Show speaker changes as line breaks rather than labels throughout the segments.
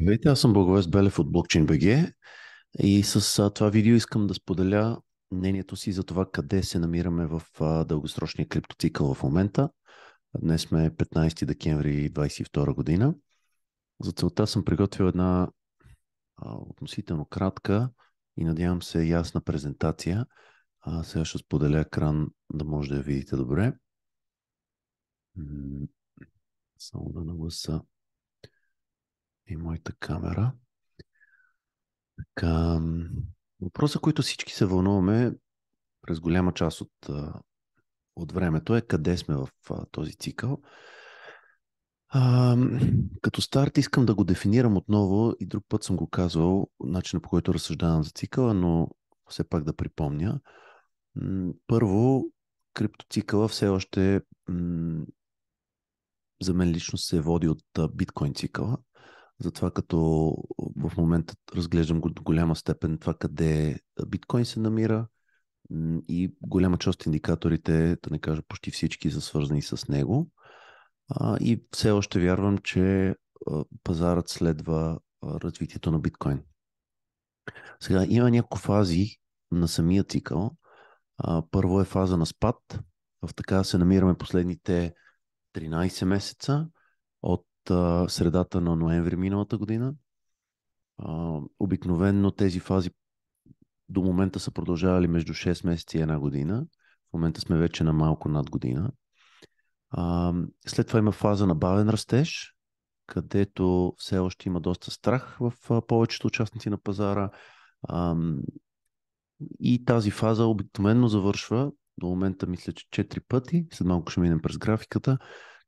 Здравейте, аз съм Благовест Белев от BlockchainBG и с това видео искам да споделя мнението си за това къде се намираме в дългосрочния криптоцикъл в момента. Днес сме 15 декември 2022 година. За целта съм приготвил една относително кратка и надявам се ясна презентация. А, сега ще споделя екран, да може да я видите добре. Само да нагласа и моята камера. Така, въпроса, който всички се вълнуваме през голяма част от, от времето е къде сме в този цикъл. А, като старт искам да го дефинирам отново и друг път съм го казвал, начинът по който разсъждавам за цикъла, но все пак да припомня. Първо, криптоцикъла все още за мен лично се води от биткоин цикъла. Затова като в момента разглеждам го до голяма степен това къде биткоин се намира и голяма част от индикаторите, да не кажа почти всички, са свързани с него. и все още вярвам, че пазарът следва развитието на биткоин. Сега има няколко фази на самия цикъл. първо е фаза на спад. В така се намираме последните 13 месеца от а, средата на ноември миналата година. А, обикновенно тези фази до момента са продължавали между 6 месеца и една година. В момента сме вече на малко над година. А, след това има фаза на бавен растеж, където все още има доста страх в повечето участници на пазара. А, и тази фаза обикновено завършва, до момента мисля, че 4 пъти, след малко ще минем през графиката,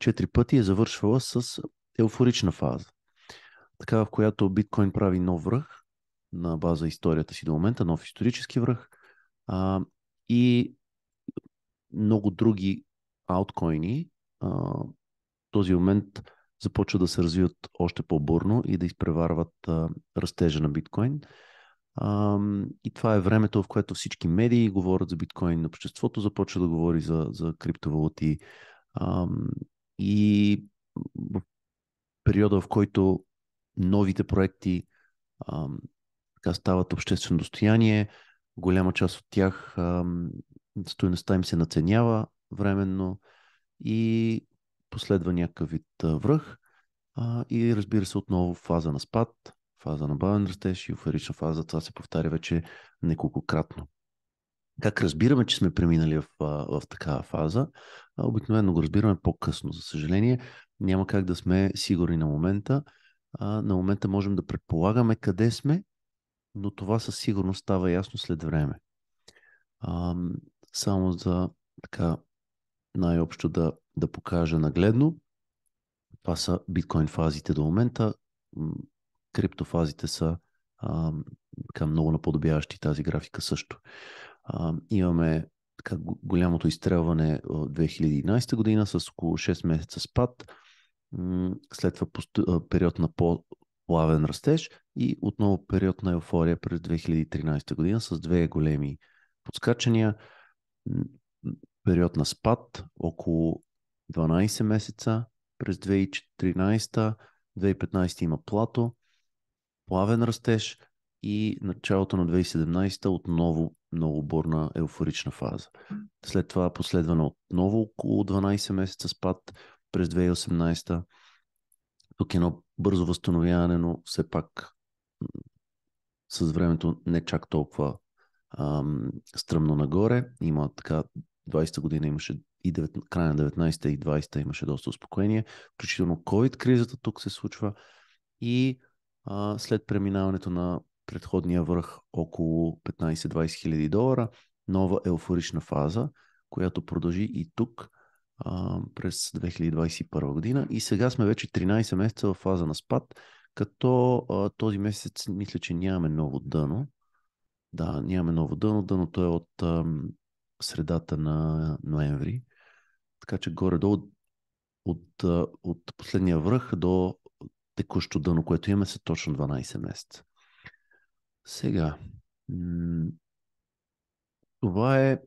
4 пъти е завършвала с еуфорична фаза. Така, в която биткоин прави нов връх на база историята си до момента, нов исторически връх. А, и много други ауткоини а, в този момент започват да се развиват още по-бурно и да изпреварват а, растежа на биткоин. А, и това е времето, в което всички медии говорят за биткоин, обществото започва да говори за, за криптовалути. А, и в периода, в който новите проекти така стават обществено достояние, голяма част от тях стоеността им се наценява временно и последва някакъв вид връх а, и разбира се отново фаза на спад, фаза на бавен растеж и еферична фаза, това се повтаря вече неколкократно. Как разбираме, че сме преминали в, в такава фаза? Обикновено го разбираме по-късно, за съжаление. Няма как да сме сигурни на момента. А, на момента можем да предполагаме къде сме, но това със сигурност става ясно след време. А, само за така най-общо да, да покажа нагледно. Това са биткоин фазите до момента. Криптофазите са а, така много наподобяващи тази графика също. А, имаме така, голямото изстрелване от 2011 година с около 6 месеца спад след това период на по-плавен растеж и отново период на еуфория през 2013 година с две големи подскачания, период на спад около 12 месеца през 2014, 2015 има плато, плавен растеж и началото на 2017 отново много бурна еуфорична фаза. След това последвана отново около 12 месеца спад, през 2018. Тук е едно бързо възстановяване, но все пак с времето не чак толкова ам, стръмно нагоре. Има така, 20-та година имаше и 9, края на 19-та и 20-та имаше доста успокоение, включително COVID-кризата тук се случва и а, след преминаването на предходния връх около 15-20 хиляди долара, нова еуфорична фаза, която продължи и тук а, през 2021 година. И сега сме вече 13 месеца в фаза на спад, като а, този месец мисля, че нямаме ново дъно. Да, нямаме ново дъно. Дъното е от а, средата на ноември. Така че горе-долу от, от, от последния връх до текущо дъно, което имаме, са точно 12 месеца. Сега. Това е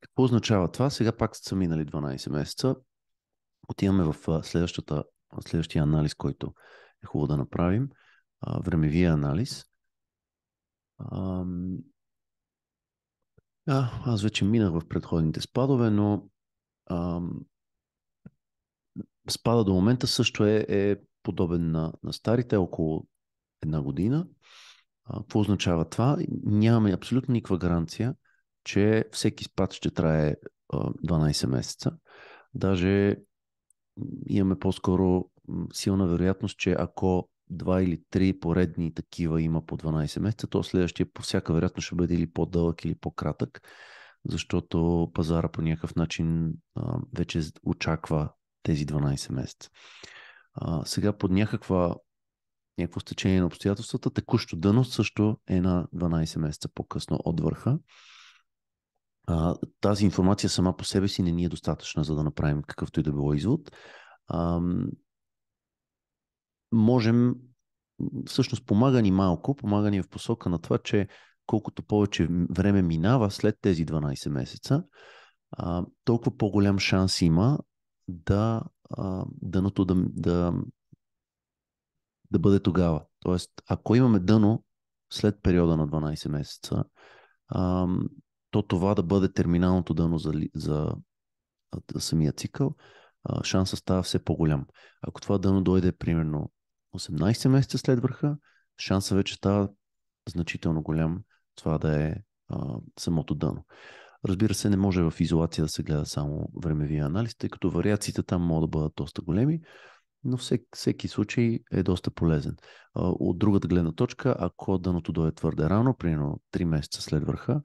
какво означава това? Сега пак са минали 12 месеца. Отиваме в следващия анализ, който е хубаво да направим. Времевия анализ. А, аз вече минах в предходните спадове, но а, спада до момента също е, е подобен на, на старите, е около една година. А, какво означава това? Нямаме абсолютно никаква гаранция че всеки спад ще трае 12 месеца. Даже имаме по-скоро силна вероятност, че ако два или три поредни такива има по 12 месеца, то следващия по всяка вероятност ще бъде или по-дълъг, или по-кратък, защото пазара по някакъв начин вече очаква тези 12 месеца. сега под някаква, някакво стечение на обстоятелствата, текущо дъно също е на 12 месеца по-късно от върха а, тази информация сама по себе си не ни е достатъчна, за да направим какъвто и да било извод. А, можем, всъщност помага ни малко, помага ни в посока на това, че колкото повече време минава след тези 12 месеца, а, толкова по-голям шанс има да а, дъното да, да, да бъде тогава. Тоест, ако имаме дъно след периода на 12 месеца, а, то това да бъде терминалното дъно за, за, за самия цикъл, шанса става все по-голям. Ако това дъно дойде примерно 18 месеца след върха, шанса вече става значително голям това да е а, самото дъно. Разбира се, не може в изолация да се гледа само времевия анализ, тъй като вариациите там могат да бъдат доста големи, но всек, всеки случай е доста полезен. А, от другата гледна точка, ако дъното дойде твърде рано, примерно 3 месеца след върха,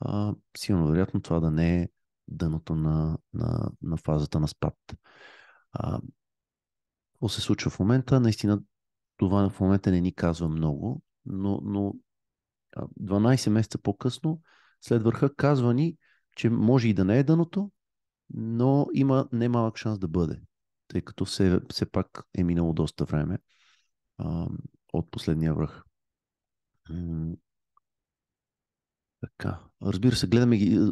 а, силно вероятно това да не е дъното на, на, на фазата на спад. А, какво се случва в момента? Наистина това в момента не ни казва много, но, но 12 месеца по-късно след върха казва ни, че може и да не е дъното, но има немалък шанс да бъде, тъй като все, все пак е минало доста време а, от последния връх. Така. Разбира се, гледаме ги, е,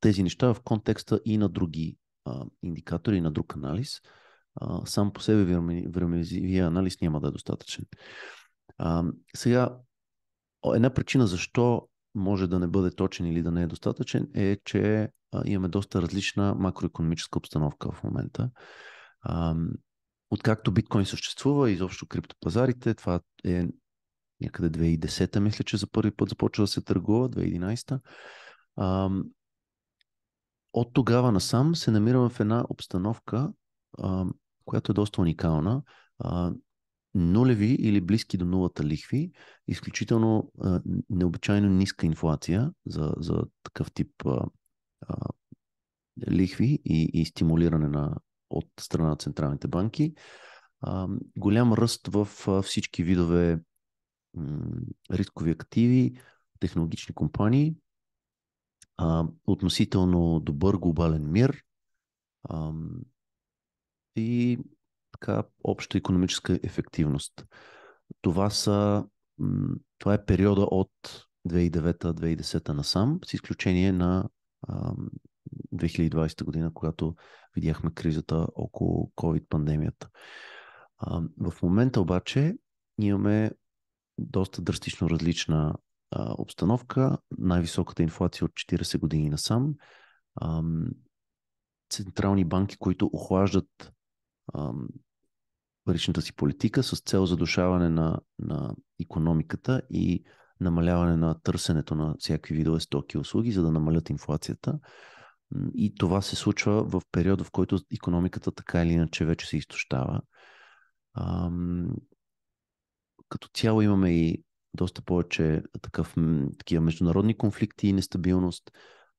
тези неща в контекста и на други а, индикатори, и на друг анализ. А, сам по себе времевия анализ няма да е достатъчен. А, сега, една причина защо може да не бъде точен или да не е достатъчен е, че а, имаме доста различна макроекономическа обстановка в момента. А, откакто биткоин съществува, изобщо криптопазарите, това е някъде 2010-та, мисля, че за първи път започва да се търгува, 2011-та. А, от тогава насам се намираме в една обстановка, а, която е доста уникална. А, нулеви или близки до нулата лихви, изключително а, необичайно ниска инфлация за, за такъв тип а, а, лихви и, и стимулиране на, от страна на централните банки. А, голям ръст в а, всички видове рискови активи, технологични компании, а, относително добър глобален мир а, и така обща економическа ефективност. Това, са, това е периода от 2009-2010 насам, с изключение на а, 2020 година, когато видяхме кризата около COVID-пандемията. В момента обаче имаме доста драстично различна а, обстановка, най-високата инфлация от 40 години насам, А, централни банки, които охлаждат а, паричната си политика с цел задушаване на, на економиката и намаляване на търсенето на всякакви видове стоки и услуги, за да намалят инфлацията. И това се случва в периода, в който економиката така или иначе вече се изтощава като цяло имаме и доста повече такъв, такива международни конфликти и нестабилност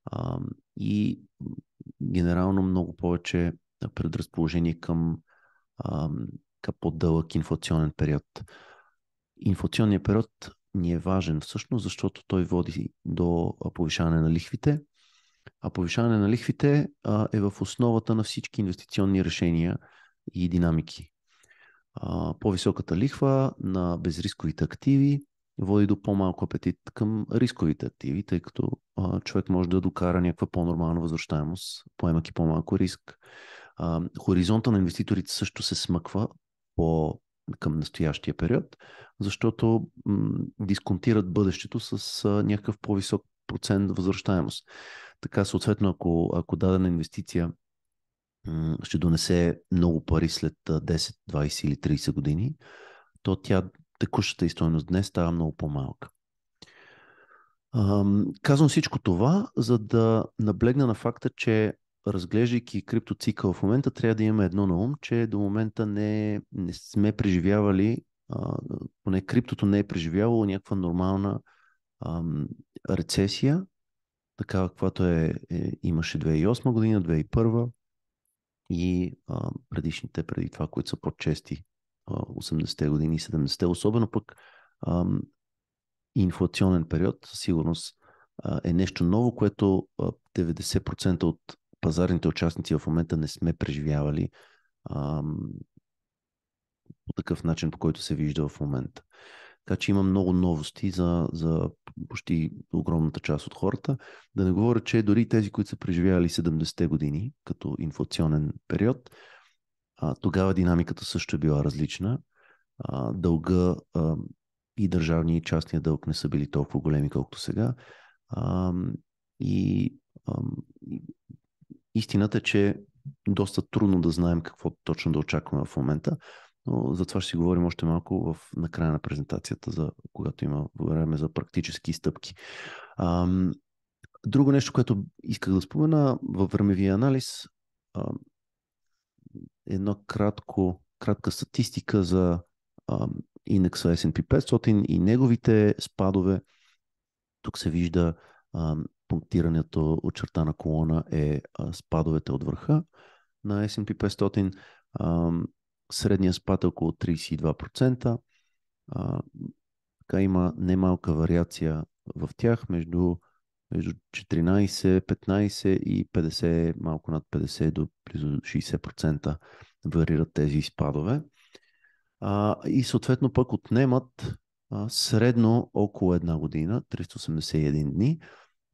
а, и генерално много повече предразположение към, а, по-дълъг инфлационен период. Инфлационният период ни е важен всъщност, защото той води до повишаване на лихвите, а повишаване на лихвите а, е в основата на всички инвестиционни решения и динамики по-високата лихва на безрисковите активи води до по-малко апетит към рисковите активи, тъй като човек може да докара някаква по-нормална възвръщаемост, поемайки по-малко риск. хоризонта на инвеститорите също се смъква по към настоящия период, защото м- дисконтират бъдещето с а, някакъв по-висок процент възвръщаемост. Така, съответно, ако, ако дадена инвестиция ще донесе много пари след 10, 20 или 30 години, то тя текущата и стоеност днес става много по-малка. Казвам всичко това, за да наблегна на факта, че разглеждайки криптоцикъл в момента, трябва да имаме едно на ум, че до момента не, не сме преживявали, поне криптото не е преживявало някаква нормална ам, рецесия, такава каквато е, е, имаше 2008 година, 2001, и а, предишните, преди това, които са по-чести, 80-те години и 70-те, особено пък а, инфлационен период, със сигурност а, е нещо ново, което 90% от пазарните участници в момента не сме преживявали а, по такъв начин, по който се вижда в момента. Така че има много новости за, за почти огромната част от хората. Да не говоря, че дори тези, които са преживяли 70-те години като инфлационен период, а, тогава динамиката също е била различна. А, дълга а, и държавни и частния дълг не са били толкова големи, колкото сега. А, и а, истината е, че доста трудно да знаем какво точно да очакваме в момента. Но за това ще си говорим още малко в, на края на презентацията, за, когато има време за практически стъпки. Ам, друго нещо, което исках да спомена във времевия анализ, ам, едно кратко, кратка статистика за ам, индекса S&P 500 и неговите спадове. Тук се вижда ам, пунктирането от черта на колона е а, спадовете от върха на S&P 500. Ам, средния спад е около 32%. А, така има немалка вариация в тях между, между 14, 15 и 50, малко над 50 до близо 60% варират тези спадове А, и съответно пък отнемат а, средно около една година, 381 дни,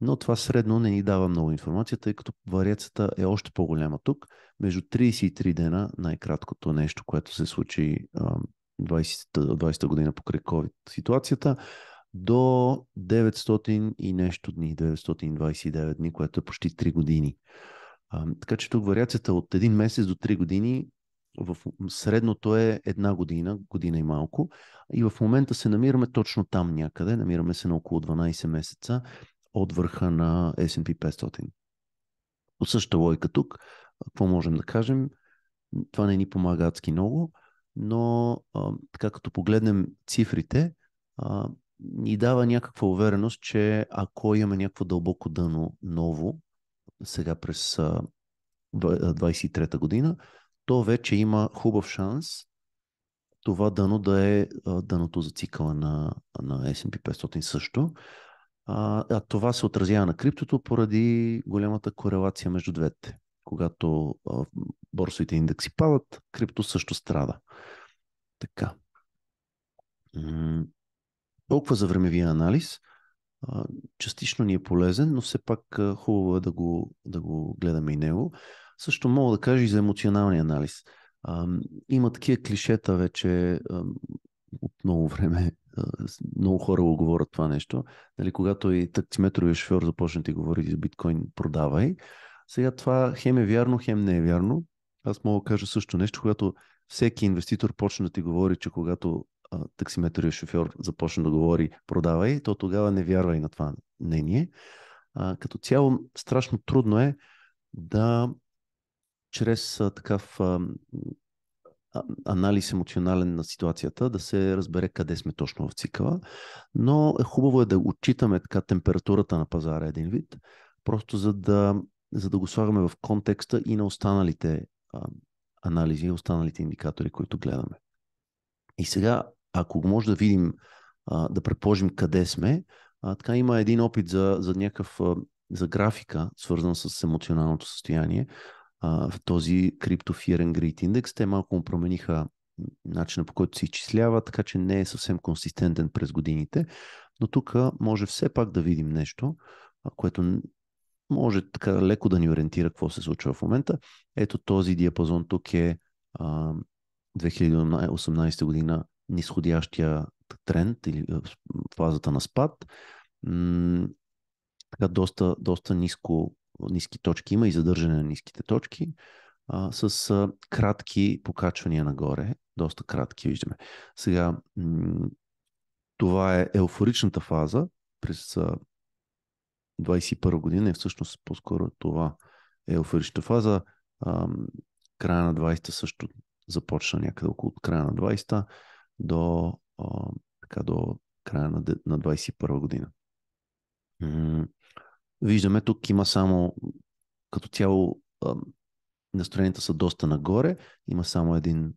но това средно не ни дава много информация, тъй като вариацията е още по-голяма тук. Между 33 дена най-краткото нещо, което се случи 20-та, година покрай COVID ситуацията, до 900 и нещо дни, 929 дни, което е почти 3 години. А, така че тук вариацията от 1 месец до 3 години в средното е една година, година и малко. И в момента се намираме точно там някъде. Намираме се на около 12 месеца от върха на S&P 500. По същата логика тук, какво можем да кажем? Това не ни помага адски много, но така като погледнем цифрите, ни дава някаква увереност, че ако имаме някакво дълбоко дъно ново, сега през 23-та година, то вече има хубав шанс това дъно да е дъното за цикъла на, на S&P 500 също. А, а това се отразява на криптото поради голямата корелация между двете. Когато а, борсовите индекси падат, крипто също страда. Така. М- толкова за времевия анализ. А, частично ни е полезен, но все пак а, хубаво е да го, да го гледаме и него. Също мога да кажа и за емоционалния анализ. А, има такива клишета вече от много време много хора го говорят това нещо. Нали, когато и тактиметровия шофьор започне да ти говори за биткоин, продавай. Сега това хем е вярно, хем не е вярно. Аз мога да кажа също нещо, когато всеки инвеститор почне да ти говори, че когато а, таксиметровия шофьор започне да говори продавай, то тогава не вярвай на това мнение. А, като цяло, страшно трудно е да чрез а, такъв а, анализ емоционален на ситуацията, да се разбере къде сме точно в цикъла, но е хубаво е да отчитаме така температурата на пазара един вид, просто за да, за да го слагаме в контекста и на останалите а, анализи, останалите индикатори, които гледаме. И сега, ако може да видим, а, да предположим къде сме, а, така има един опит за, за някакъв за графика, свързан с емоционалното състояние а, в този Crypto Fear and Greed Index. Те малко му промениха начина по който се изчислява, така че не е съвсем консистентен през годините. Но тук може все пак да видим нещо, което може така леко да ни ориентира какво се случва в момента. Ето този диапазон тук е а, 2018 година нисходящия тренд или фазата на спад. М- така доста, доста ниско ниски точки, има и задържане на ниските точки а, с а, кратки покачвания нагоре, доста кратки виждаме. Сега, м- това е еуфоричната фаза през а, 21 година и е всъщност по-скоро това е еуфоричната фаза. А, края на 20-та също започна някъде около края на 20-та до, а, така, до края на, на 21 година. Виждаме, тук има само като цяло настроенията са доста нагоре. Има само един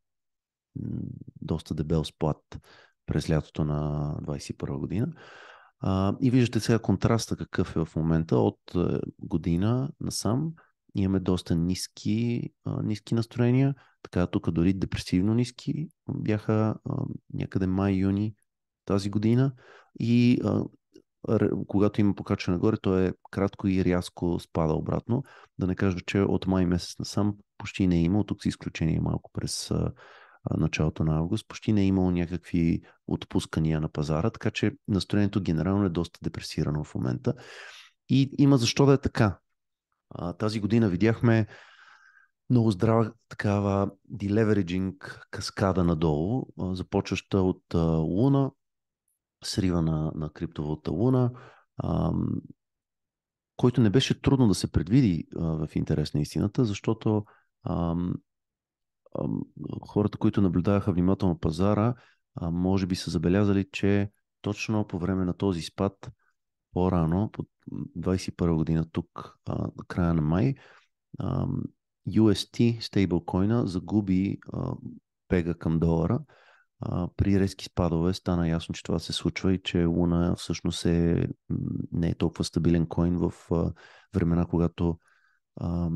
доста дебел сплат през лятото на 2021 година. и виждате сега контраста какъв е в момента. От е, година насам имаме доста ниски, ниски настроения. Така тук дори депресивно ниски бяха някъде май-юни тази година. И когато има покачване нагоре, то е кратко и рязко спада обратно. Да не кажа, че от май месец насам почти не е имало, тук са изключение малко през началото на август, почти не е имало някакви отпускания на пазара, така че настроението генерално е доста депресирано в момента. И има защо да е така. Тази година видяхме много здрава такава делевериджинг каскада надолу, започваща от Луна, срива на, на криптовалута Луна, а, който не беше трудно да се предвиди а, в интерес на истината, защото а, а, хората, които наблюдаваха внимателно пазара, а, може би са забелязали, че точно по време на този спад по-рано, по 21 година тук, а, края на май, а, UST стейблкоина загуби а, пега към долара а, при резки спадове стана ясно, че това се случва и че Луна всъщност е, не е толкова стабилен коин в а, времена, когато а,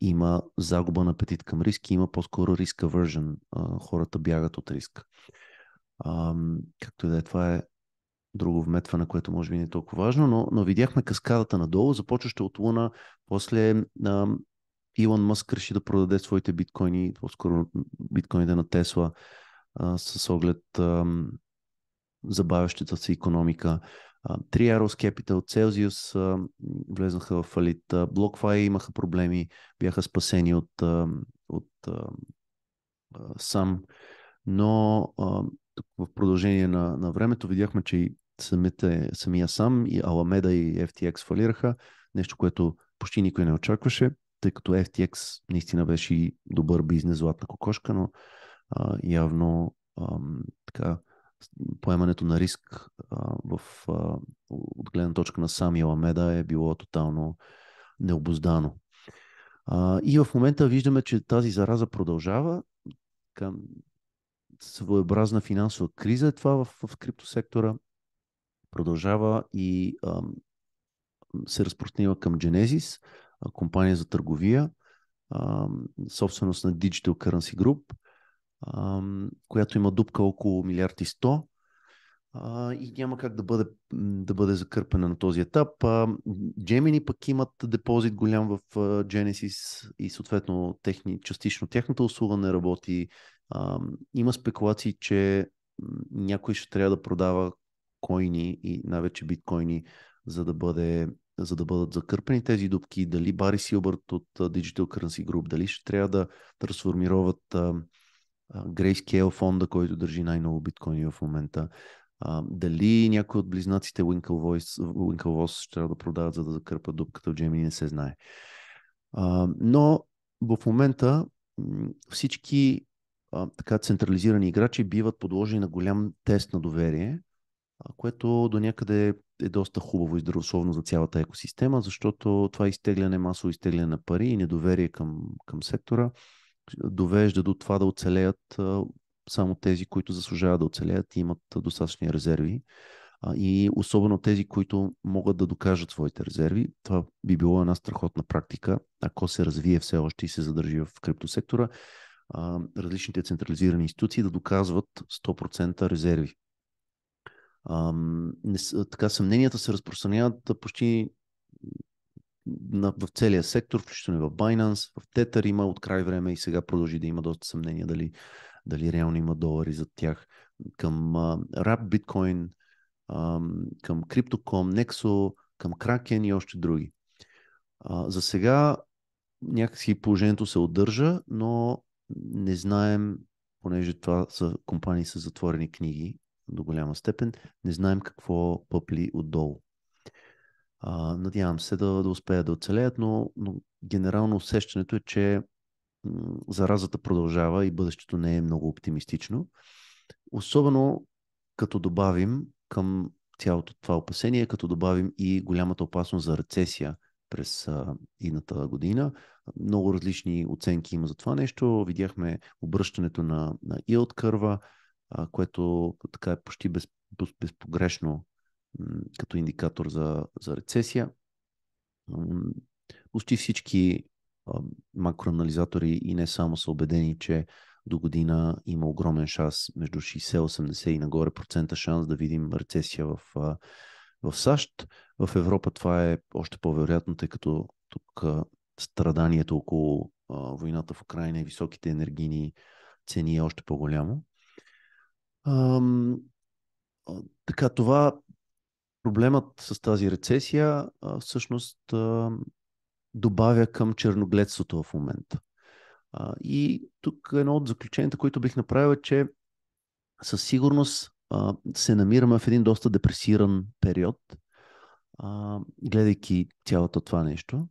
има загуба на апетит към риски, има по-скоро риск aversion. А, хората бягат от риск. както и да е, това е друго вметване, което може би не е толкова важно, но, но видяхме каскадата надолу, започваща от Луна, после а, Илон Мъск реши да продаде своите биткоини, по-скоро биткоините на Тесла а, с оглед а, забавящата се економика. Три Arrows Capital, Celsius а, влезнаха в фалит, BlockFi имаха проблеми, бяха спасени от, а, от а, сам, но а, в продължение на, на времето видяхме, че и самите, самия сам и Alameda и FTX фалираха, нещо, което почти никой не очакваше, тъй като FTX наистина беше и добър бизнес, златна кокошка, но а, явно а, така, поемането на риск а, в, а, от гледна точка на самия Ламеда е било тотално необоздано. А, и в момента виждаме, че тази зараза продължава. Към своеобразна финансова криза е това в, в криптосектора. Продължава и а, се разпространява към Genesis, компания за търговия, а, собственост на Digital Currency Group – която има дупка около милиард и 100 и няма как да бъде, да бъде закърпена на този етап. Gemini пък имат депозит голям в Genesis и съответно техни, частично тяхната услуга не работи. Има спекулации, че някой ще трябва да продава коини и най-вече биткоини, за да, бъде, за да бъдат закърпени тези дупки. Дали Бари Силбърт от Digital Currency Group, дали ще трябва да трансформироват Grayscale фонда, който държи най-много биткоини в момента. А, дали някои от близнаците Winklevoss, ще трябва да продават, за да закърпат дупката в Gemini, не се знае. А, но в момента всички а, така централизирани играчи биват подложени на голям тест на доверие, което до някъде е доста хубаво и здравословно за цялата екосистема, защото това изтегляне, масово изтегляне на пари и недоверие към, към сектора довежда до това да оцелеят само тези, които заслужават да оцелеят и имат достатъчни резерви. И особено тези, които могат да докажат своите резерви. Това би било една страхотна практика, ако се развие все още и се задържи в криптосектора. Различните централизирани институции да доказват 100% резерви. Така съмненията се разпространяват почти на, в целия сектор, включително и в Binance, в Tether има от край време и сега продължи да има доста съмнения дали, дали реално има долари за тях. Към uh, Rap Bitcoin, а, към Crypto.com, Nexo, към Kraken и още други. Uh, за сега някакси положението се удържа, но не знаем, понеже това са компании с затворени книги до голяма степен, не знаем какво пъпли отдолу. А, надявам се да, да успеят да оцелеят, но, но генерално усещането е, че заразата продължава и бъдещето не е много оптимистично. Особено като добавим към цялото това опасение, като добавим и голямата опасност за рецесия през а, едната година. Много различни оценки има за това нещо. Видяхме обръщането на, на yield кърва, а, което така е почти без, без, безпогрешно като индикатор за, за рецесия. Почти всички макроанализатори и не само са убедени, че до година има огромен шанс, между 60-80 и нагоре процента шанс да видим рецесия в, в САЩ. В Европа това е още по-вероятно, тъй като тук страданието около войната в Украина и високите енергийни цени е още по-голямо. Така, това проблемът с тази рецесия всъщност добавя към черногледството в момента. и тук едно от заключенията, които бих направил е, че със сигурност се намираме в един доста депресиран период, гледайки цялото това нещо,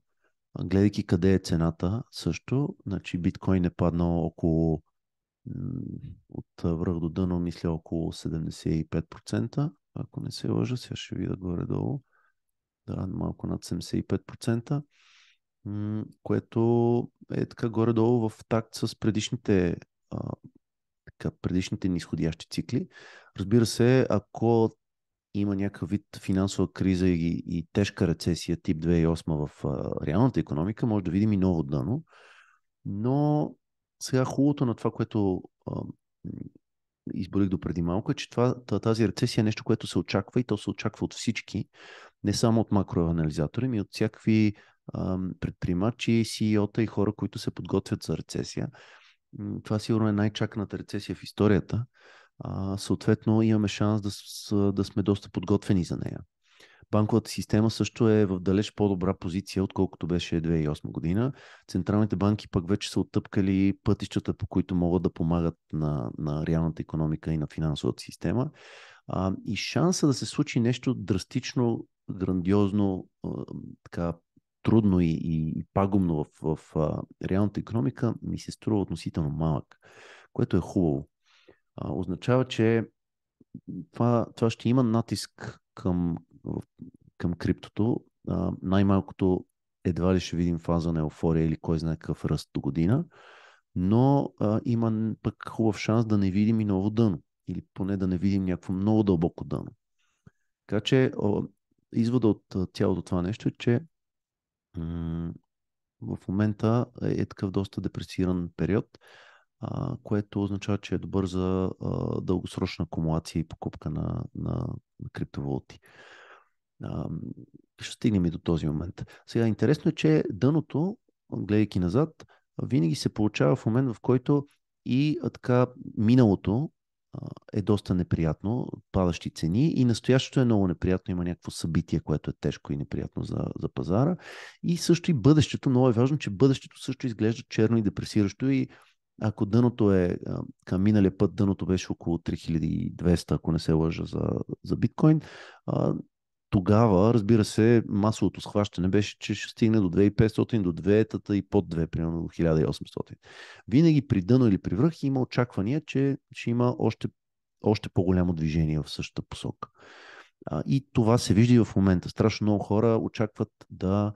гледайки къде е цената също. Значи биткоин е паднал около от връх до дъно, мисля около 75% ако не се лъжа, сега ще видя горе-долу, да, малко над 75%, което е така горе-долу в такт с предишните а, така, предишните нисходящи цикли. Разбира се, ако има някакъв вид финансова криза и, и тежка рецесия тип 2008 в а, реалната економика, може да видим и ново дъно. Но сега хубавото на това, което а, изборих до преди малко, е, че това, тази рецесия е нещо, което се очаква и то се очаква от всички, не само от макроанализатори, ми от всякакви предприемачи, CEO-та и хора, които се подготвят за рецесия. Това сигурно е най-чаканата рецесия в историята. А, съответно, имаме шанс да, да сме доста подготвени за нея банковата система също е в далеч по-добра позиция, отколкото беше 2008 година. Централните банки пък вече са оттъпкали пътищата, по които могат да помагат на, на реалната економика и на финансовата система. А, и шанса да се случи нещо драстично, грандиозно, а, така трудно и, и, и пагубно в, в а, реалната економика, ми се струва относително малък, което е хубаво. А, означава, че това, това ще има натиск към към криптото, а, най-малкото едва ли ще видим фаза на еуфория или кой знае какъв ръст до година, но а, има пък хубав шанс да не видим и ново дъно или поне да не видим някакво много дълбоко дъно. Така че о, извода от цялото това нещо е, че м- в момента е, е такъв доста депресиран период, а, което означава, че е добър за а, дългосрочна акумулация и покупка на, на, на криптовалути ще стигнем и до този момент. Сега, интересно е, че дъното, гледайки назад, винаги се получава в момент, в който и така миналото е доста неприятно, падащи цени и настоящето е много неприятно, има някакво събитие, което е тежко и неприятно за, за пазара. И също и бъдещето, много е важно, че бъдещето също изглежда черно и депресиращо и ако дъното е, към миналия път дъното беше около 3200, ако не се лъжа за, за биткоин, тогава, разбира се, масовото схващане беше, че ще стигне до 2500, до 2000 и под 2, примерно до 1800. Винаги при дъно или при връх има очаквания, че ще има още, още по-голямо движение в същата посока. И това се вижда и в момента. Страшно много хора очакват да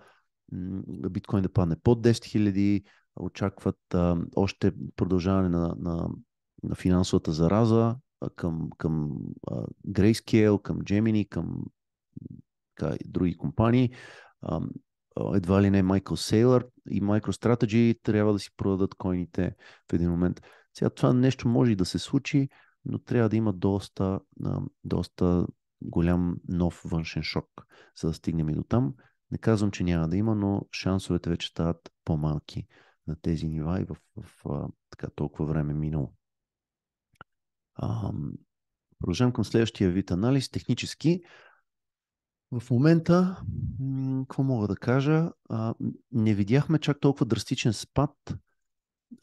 биткоин да падне под 10 000, очакват а, още продължаване на, на, на финансовата зараза, към, към Grayscale, към Gemini, към така, и други компании. едва ли не Майкъл Сейлър и MicroStrategy трябва да си продадат коините в един момент. Сега това нещо може и да се случи, но трябва да има доста, доста голям нов външен шок, за да стигнем и до там. Не казвам, че няма да има, но шансовете вече стават по-малки на тези нива и в, в, в така толкова време минало. продължавам към следващия вид анализ. Технически, в момента, какво мога да кажа, не видяхме чак толкова драстичен спад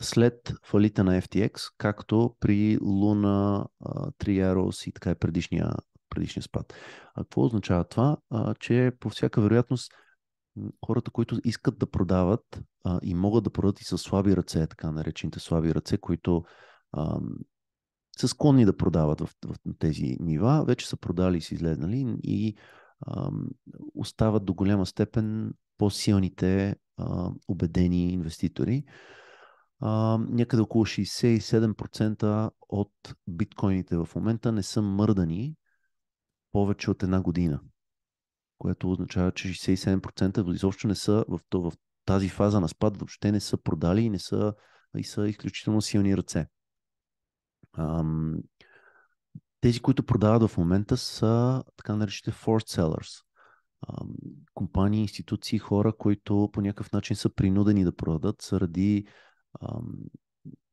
след фалита на FTX, както при Луна, Three и така и предишния, предишния спад. А какво означава това? че по всяка вероятност хората, които искат да продават и могат да продават и с слаби ръце, така наречените слаби ръце, които са склонни да продават в, в тези нива, вече са продали и са излезнали и остават до голяма степен по-силните убедени инвеститори. някъде около 67% от биткоините в момента не са мърдани повече от една година, което означава, че 67% изобщо не са в, в тази фаза на спад, въобще не са продали и не са, и са изключително силни ръце. Тези, които продават в момента са така наречените forced sellers. Компании, институции, хора, които по някакъв начин са принудени да продадат заради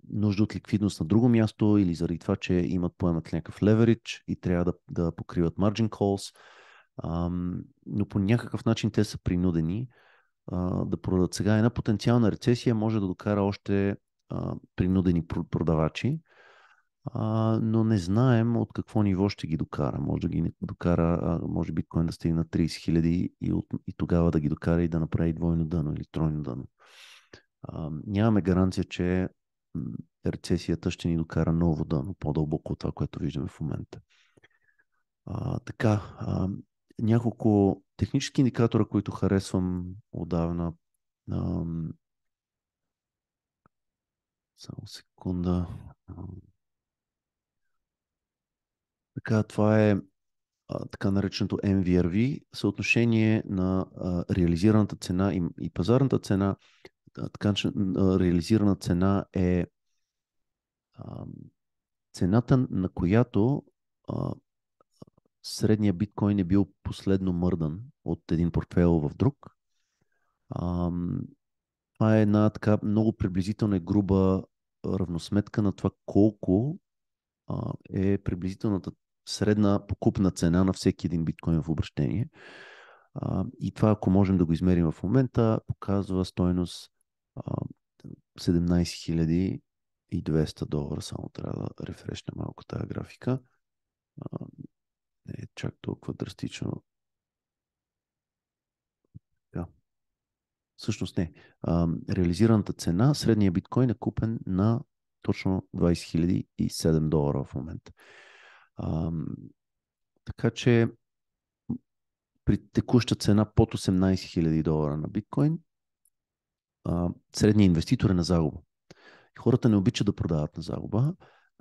нужда от ликвидност на друго място или заради това, че имат поемат някакъв leverage и трябва да, да покриват margin calls, ам, но по някакъв начин те са принудени а, да продадат. Сега една потенциална рецесия може да докара още а, принудени продавачи а, но не знаем от какво ниво ще ги докара. Може да ги докара, а, може биткоин да стигне на 30 000 и, от, и тогава да ги докара и да направи двойно дъно или тройно дъно. А, нямаме гаранция, че рецесията ще ни докара ново дъно, по-дълбоко от това, което виждаме в момента. А, така, а, няколко технически индикатора, които харесвам отдавна. А, само секунда. Така, това е а, така нареченото MVRV, съотношение на а, реализираната цена и, и пазарната цена. А, така че реализирана цена е а, цената, на която а, средния биткоин е бил последно мърдан от един портфел в друг. А, това е една така много приблизителна и груба равносметка на това колко а, е приблизителната средна покупна цена на всеки един биткоин в обращение. А, и това, ако можем да го измерим в момента, показва стойност а, 17 200 долара. Само трябва да рефрешна малко тази графика. А, не е чак толкова драстично. Да. Всъщност не. А, реализираната цена, средния биткоин е купен на точно 20 007 долара в момента. А, така че при текуща цена под 18 000 долара на биткоин, а, средният инвеститор е на загуба. Хората не обичат да продават на загуба.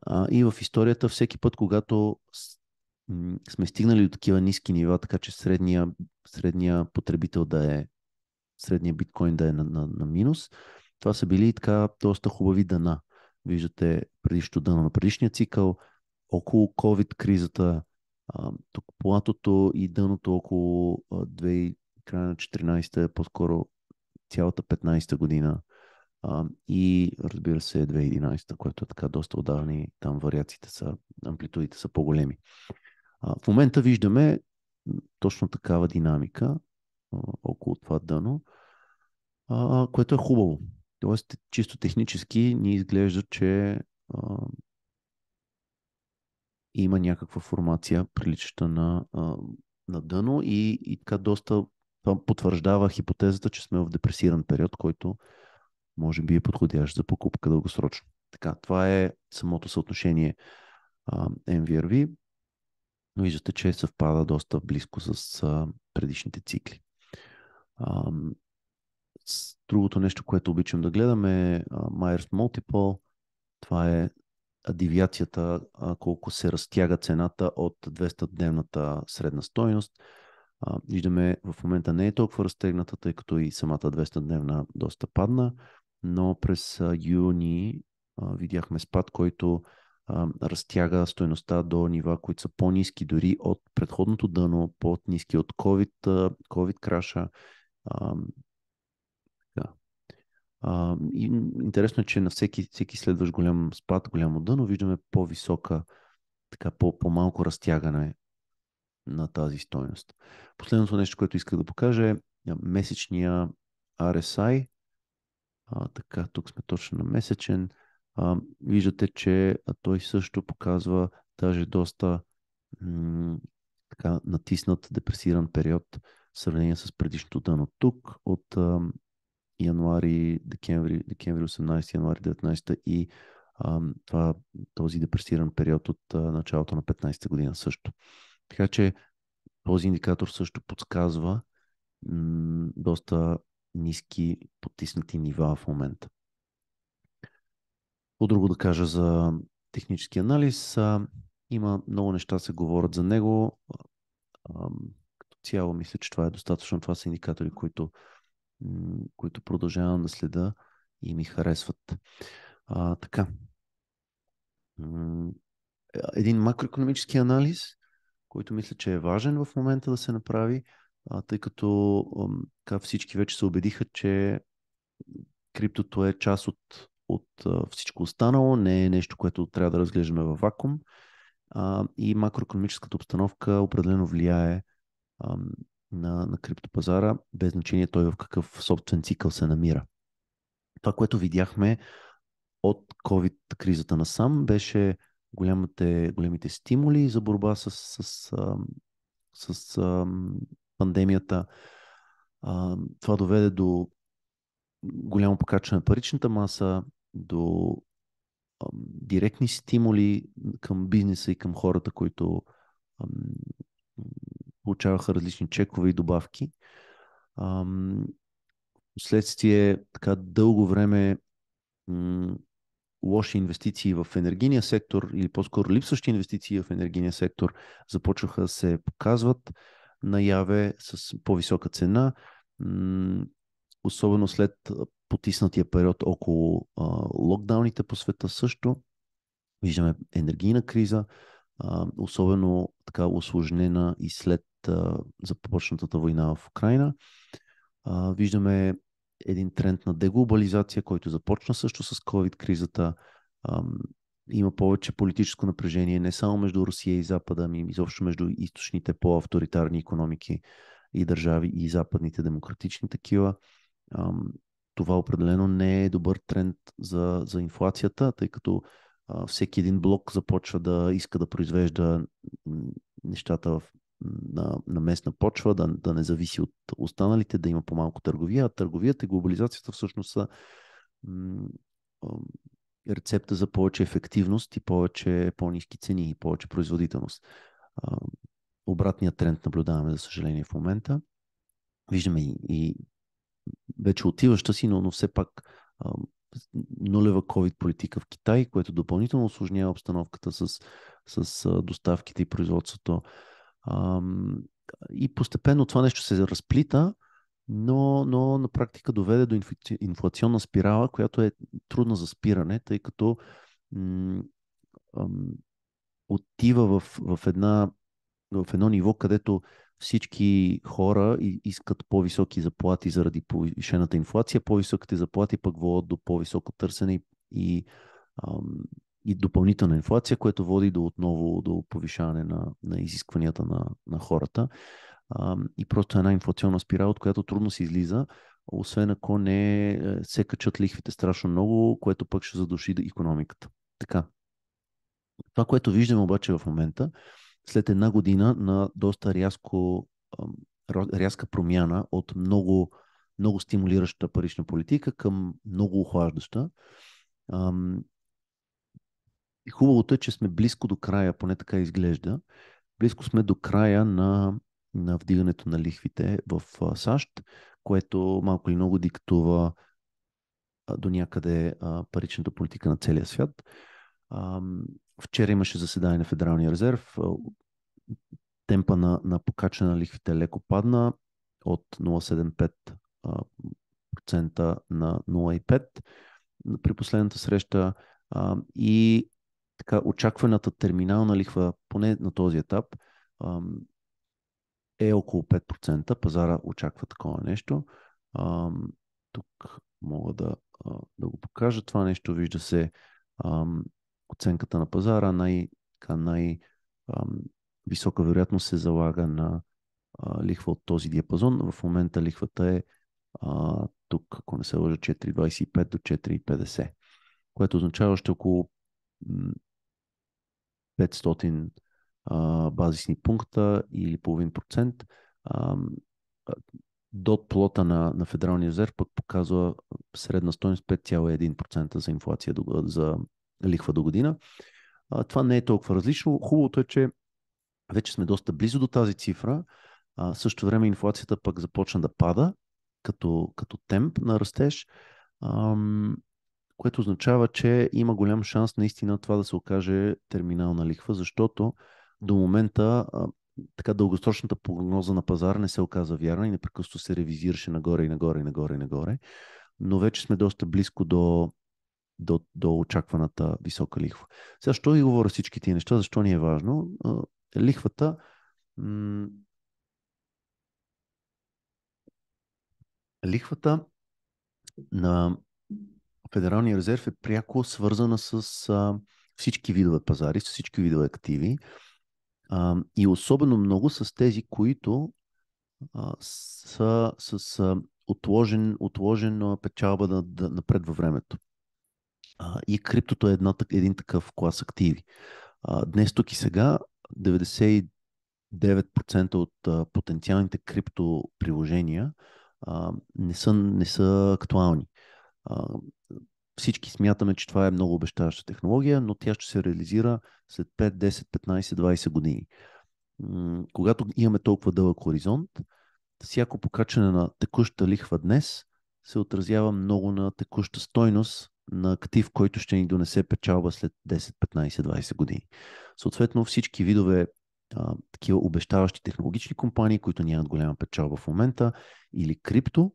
А, и в историята всеки път, когато сме стигнали до такива ниски нива, така че средния, средния потребител да е, средния биткоин да е на, на, на минус, това са били така доста хубави дана. Виждате предишното дъно на предишния цикъл, около COVID-кризата, тук платото и дъното около 2, края на 14-та, по-скоро цялата 15-та година и разбира се 2011-та, което е така доста отдавна там вариациите са, амплитудите са по-големи. В момента виждаме точно такава динамика около това дъно, което е хубаво. Тоест, чисто технически ни изглежда, че а, има някаква формация, приличаща на, а, на дъно и, и така доста това потвърждава хипотезата, че сме в депресиран период, който може би е подходящ за покупка дългосрочно. Така, това е самото съотношение а, MVRV. Но виждате, че съвпада доста близко с а, предишните цикли. А, Другото нещо, което обичам да гледам е Myers Multiple. Това е девиацията, колко се разтяга цената от 200-дневната средна стойност. Виждаме, в момента не е толкова разтегната, тъй като и самата 200-дневна доста падна, но през юни видяхме спад, който разтяга стоеността до нива, които са по-низки дори от предходното дъно, по-низки от COVID, COVID краша. А, и интересно е, че на всеки, всеки следващ голям спад, голямо дъно, виждаме по-висока, така по-малко разтягане на тази стойност. Последното нещо, което исках да покажа е месечния RSI. А, така, тук сме точно на месечен. А, виждате, че той също показва даже доста м- така, натиснат, депресиран период в сравнение с предишното дъно. Тук от януари, декември, декември 18, януари 19 и а, това, този депресиран период от а, началото на 15-та година също. Така че този индикатор също подсказва м- доста ниски потиснати нива в момента. По друго да кажа за технически анализ, а, има много неща се говорят за него. А, като цяло мисля, че това е достатъчно. Това са индикатори, които които продължавам да следа и ми харесват. А, така. Един макроекономически анализ, който мисля, че е важен в момента да се направи, а, тъй като а, всички вече се убедиха, че криптото е част от, от а, всичко останало, не е нещо, което трябва да разглеждаме във вакуум. А, и макроекономическата обстановка определено влияе на, на криптопазара, без значение той в какъв собствен цикъл се намира. Това, което видяхме от COVID-кризата насам, беше голямите, големите стимули за борба с, с, с, с с пандемията. това доведе до голямо покачване на паричната маса, до директни стимули към бизнеса и към хората, които получаваха различни чекове и добавки. Последствие така дълго време лоши инвестиции в енергийния сектор или по-скоро липсващи инвестиции в енергийния сектор започваха да се показват наяве с по-висока цена, особено след потиснатия период около локдауните по света също. Виждаме енергийна криза, особено така осложнена и след започнатата война в Украина. виждаме един тренд на деглобализация, който започна също с COVID-кризата. има повече политическо напрежение не само между Русия и Запада, ами изобщо между източните по-авторитарни економики и държави и западните демократични такива. това определено не е добър тренд за, за инфлацията, тъй като всеки един блок започва да иска да произвежда нещата в на, на местна почва, да, да не зависи от останалите, да има по-малко търговия. А търговията и глобализацията всъщност са м- м- рецепта за повече ефективност и повече по-низки цени и повече производителност. А, обратният тренд наблюдаваме, за съжаление, в момента. Виждаме и, и вече отиваща си, но, но все пак а, нулева COVID политика в Китай, което допълнително осложнява обстановката с, с доставките и производството. И постепенно това нещо се разплита, но, но на практика доведе до инфлационна спирала, която е трудна за спиране, тъй като м- м- отива в, в, една, в едно ниво, където всички хора искат по-високи заплати заради повишената инфлация, по-високите заплати пък водят до по-високо търсене и, и ам, и допълнителна инфлация, което води до отново до повишаване на, на изискванията на, на хората. А, и просто една инфлационна спирала, от която трудно се излиза, освен ако не е, се качат лихвите страшно много, което пък ще задуши економиката. Така. Това, което виждаме обаче в момента, след една година на доста рязко, рязка промяна от много, много стимулираща парична политика към много охлаждаща, и хубавото е, че сме близко до края, поне така изглежда. Близко сме до края на, на вдигането на лихвите в САЩ, което малко или много диктува до някъде паричната политика на целия свят. Вчера имаше заседание на Федералния резерв. Темпа на, на покачане на лихвите леко падна от 0,75% на 0,5% при последната среща и така, очакваната терминална лихва, поне на този етап, е около 5%. Пазара очаква такова нещо. Тук мога да, да го покажа. Това нещо вижда се оценката на пазара. Най, най висока вероятност се залага на лихва от този диапазон. В момента лихвата е тук, ако не се лъжа, 4,25 до 4,50, което означава още около 500 а, базисни пункта или половин процент. А, дот плота на, на Федералния резерв пък показва средна стоеност 5,1% за инфлация до, за лихва до година. А, това не е толкова различно. Хубавото е, че вече сме доста близо до тази цифра. А, също време инфлацията пък започна да пада като, като темп на растеж. А, което означава, че има голям шанс наистина това да се окаже терминална лихва, защото до момента така дългосрочната прогноза на пазара не се оказа вярна и непрекъсто се ревизираше нагоре и нагоре и нагоре и нагоре. Но вече сме доста близко до, до, до очакваната висока лихва. Сега, що ви говоря всички тия неща? Защо ни е важно? Лихвата м- лихвата на Федералния резерв е пряко свързана с а, всички видове пазари, с всички видове активи а, и особено много с тези, които а, са с а, отложен, отложен печалба на, да, напред във времето. А, и криптото е една, един такъв клас активи. А, днес, тук и сега, 90 9% от а, потенциалните криптоприложения а, не, са, не са актуални. А, всички смятаме, че това е много обещаваща технология, но тя ще се реализира след 5, 10, 15, 20 години. когато имаме толкова дълъг хоризонт, всяко покачане на текуща лихва днес се отразява много на текуща стойност на актив, който ще ни донесе печалба след 10, 15, 20 години. Съответно, всички видове а, такива обещаващи технологични компании, които нямат голяма печалба в момента, или крипто,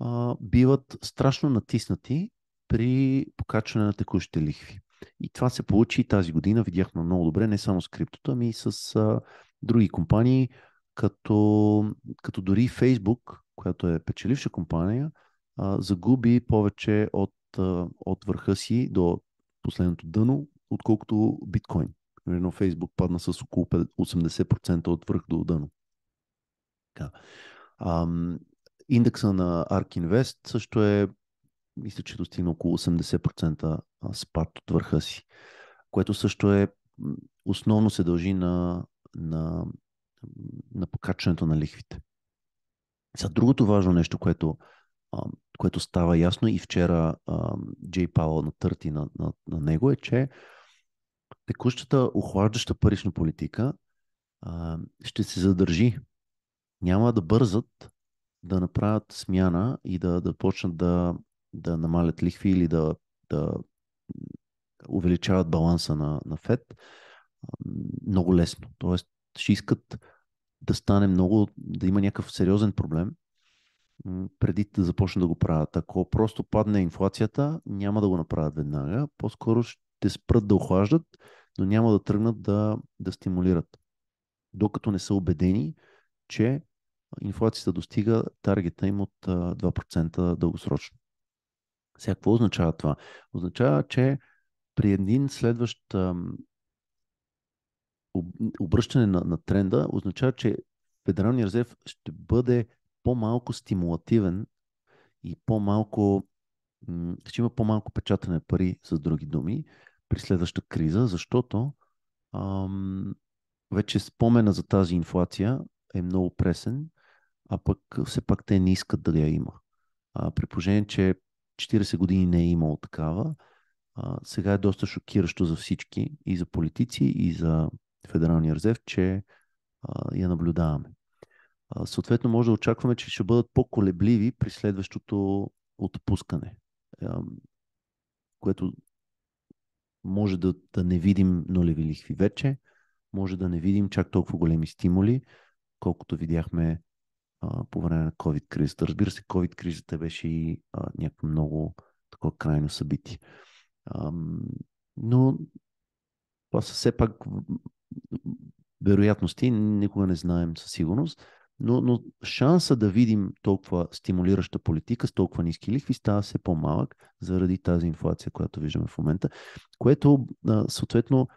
а, биват страшно натиснати при покачване на текущите лихви. И това се получи и тази година, видяхме много добре, не само с криптото, ами и с а, други компании, като, като дори Facebook, която е печеливша компания, а, загуби повече от, а, от върха си до последното дъно, отколкото биткоин. Примерно Facebook падна с около 80% от върх до дъно. Така. А, Индекса на ARK Invest също е, мисля, че е достигна около 80% спад от върха си, което също е основно се дължи на, на, на покачването на лихвите. За другото важно нещо, което, което става ясно и вчера Джей Пауъл натърти на, на, на него е, че текущата охлаждаща парична политика ще се задържи. Няма да бързат да направят смяна и да, да почнат да, да намалят лихви или да, да увеличават баланса на, на ФЕД много лесно. Тоест, ще искат да стане много, да има някакъв сериозен проблем, преди да започнат да го правят. Ако просто падне инфлацията, няма да го направят веднага. По-скоро ще спрат да охлаждат, но няма да тръгнат да, да стимулират. Докато не са убедени, че инфлацията достига таргета им от 2% дългосрочно. Сега, какво означава това? Означава, че при един следващ обръщане на, на тренда, означава, че Федералния резерв ще бъде по-малко стимулативен и по-малко ще има по-малко печатане пари, с други думи, при следваща криза, защото ам, вече спомена за тази инфлация е много пресен а пък все пак те не искат да я има. А, при положение, че 40 години не е имало такава, а, сега е доста шокиращо за всички, и за политици, и за Федералния резерв, че а, я наблюдаваме. А, съответно, може да очакваме, че ще бъдат по-колебливи при следващото отпускане, а, което може да, да не видим нулеви лихви вече, може да не видим чак толкова големи стимули, колкото видяхме по време на COVID-кризата. Разбира се, COVID-кризата беше и някакво много такова крайно събитие. А, но това са все пак вероятности, никога не знаем със сигурност, но, но шанса да видим толкова стимулираща политика с толкова ниски лихви става все по-малък заради тази инфлация, която виждаме в момента, което а, съответно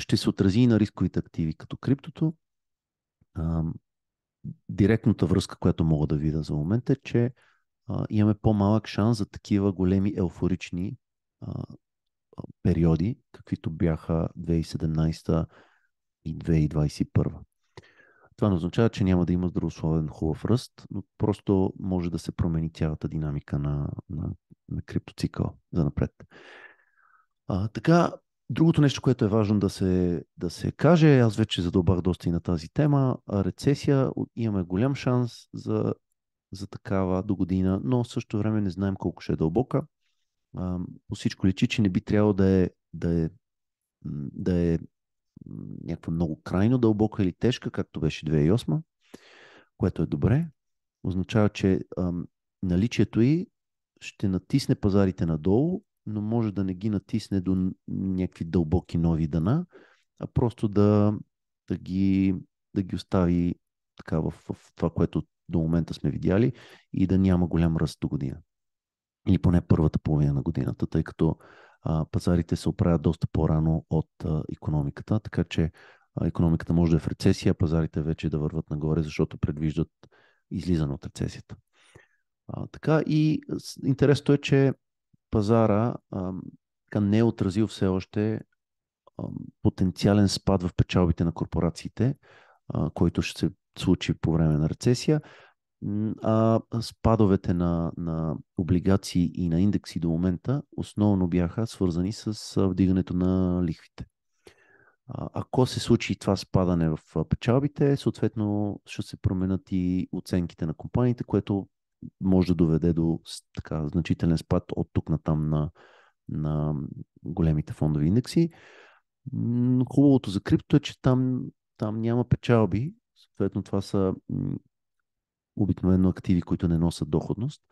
ще се отрази и на рисковите активи, като криптото. А, директната връзка, която мога да видя за момента е, че а, имаме по-малък шанс за такива големи елфорични а, периоди, каквито бяха 2017 и 2021. Това не означава, че няма да има здравословен хубав ръст, но просто може да се промени цялата динамика на, на, на криптоцикъл за напред. А, така, Другото нещо, което е важно да се, да се каже, аз вече задълбах доста и на тази тема, рецесия, имаме голям шанс за, за такава до година, но също време не знаем колко ще е дълбока. По всичко личи, че не би трябвало да е, да е, да е някаква много крайно дълбока или тежка, както беше 2008, което е добре. Означава, че наличието й ще натисне пазарите надолу но може да не ги натисне до някакви дълбоки нови дъна, а просто да, да, ги, да ги остави така в, в това, което до момента сме видяли и да няма голям ръст до година. Или поне първата половина на годината, тъй като а, пазарите се оправят доста по-рано от а, економиката, така че а, економиката може да е в рецесия, пазарите вече да върват нагоре, защото предвиждат излизане от рецесията. А, така и интересното е, че пазара а, не е отразил все още а, потенциален спад в печалбите на корпорациите, а, който ще се случи по време на рецесия. А спадовете на, на облигации и на индекси до момента основно бяха свързани с вдигането на лихвите. Ако се случи това спадане в печалбите, съответно ще се променят и оценките на компаниите, което може да доведе до така, значителен спад от тук на там на, на големите фондови индекси. но Хубавото за крипто е, че там, там няма печалби. Съответно, това са обикновено активи, които не носят доходност.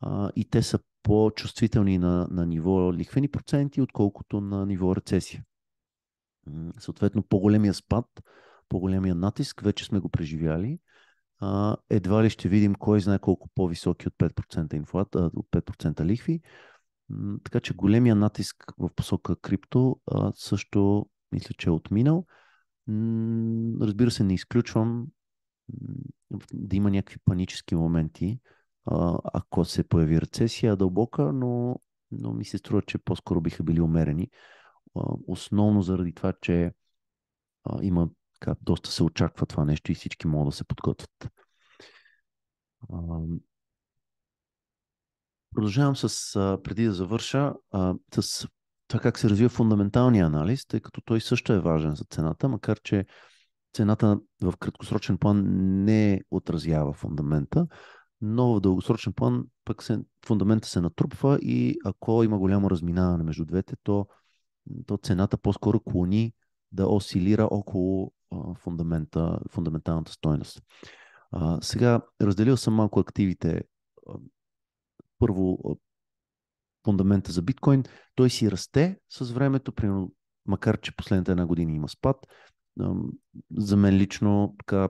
А, и те са по-чувствителни на, на ниво лихвени проценти, отколкото на ниво рецесия. Съответно, по-големия спад, по-големия натиск вече сме го преживяли а, едва ли ще видим кой знае колко по-високи от 5% инфлата, от 5% лихви. Така че големия натиск в посока крипто а, също мисля, че е отминал. Разбира се, не изключвам да има някакви панически моменти, а, ако се появи рецесия дълбока, но, но ми се струва, че по-скоро биха били умерени. А, основно заради това, че а, има така, доста се очаква това нещо и всички могат да се подготвят. Продължавам с, преди да завърша, с това как се развива фундаменталния анализ, тъй като той също е важен за цената, макар че цената в краткосрочен план не отразява фундамента, но в дългосрочен план пък се, фундамента се натрупва и ако има голямо разминаване между двете, то, то цената по-скоро клони да осилира около фундамента, фундаменталната стойност. А, сега разделил съм малко активите. Първо, фундамента за биткоин, той си расте с времето, примерно, макар че последната една година има спад. За мен лично така,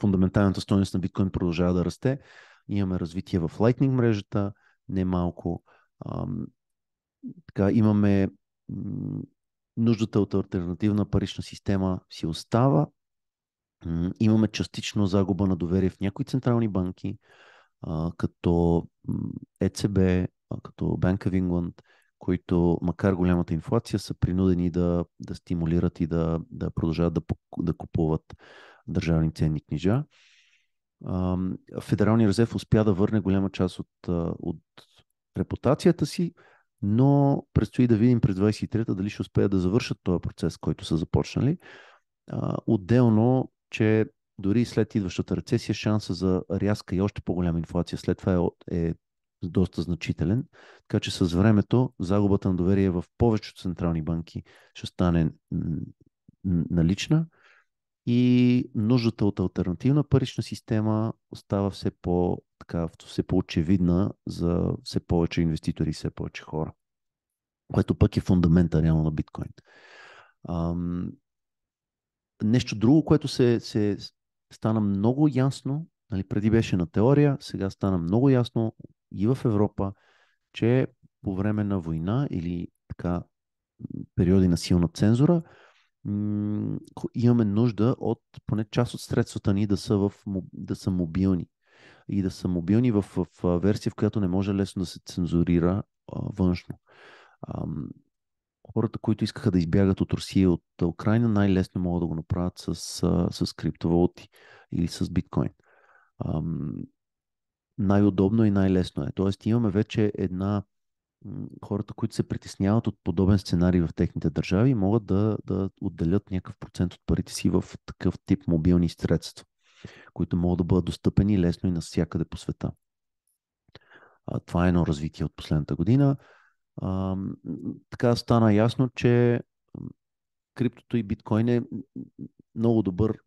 фундаменталната стоеност на биткоин продължава да расте. Имаме развитие в Lightning мрежата, не малко. Така, имаме нуждата от альтернативна парична система си остава. Имаме частично загуба на доверие в някои централни банки, като ЕЦБ, като Bank of England, които, макар голямата инфлация, са принудени да, да стимулират и да, да продължават да, да купуват държавни ценни книжа. Федералния резерв успя да върне голяма част от, от репутацията си, но предстои да видим през 23-та дали ще успеят да завършат този процес, който са започнали. отделно, че дори след идващата рецесия шанса за рязка и още по-голяма инфлация след това е, е доста значителен. Така че с времето загубата на доверие в повечето централни банки ще стане налична и нуждата от альтернативна парична система остава все, по, така, все по-очевидна за все повече инвеститори и все повече хора, което пък е фундамента реално на биткоин. Ам, нещо друго, което се, се стана много ясно, нали, преди беше на теория, сега стана много ясно и в Европа, че по време на война или така периоди на силна цензура – имаме нужда от поне част от средствата ни да са, в, да са мобилни. И да са мобилни в, в, версия, в която не може лесно да се цензурира а, външно. А, хората, които искаха да избягат от Русия от Украина, най-лесно могат да го направят с, с криптовалути или с биткоин. А, най-удобно и най-лесно е. Тоест имаме вече една хората, които се притесняват от подобен сценарий в техните държави, могат да, да отделят някакъв процент от парите си в такъв тип мобилни средства, които могат да бъдат достъпени лесно и навсякъде по света. А, това е едно развитие от последната година. А, така стана ясно, че криптото и биткоин е много добър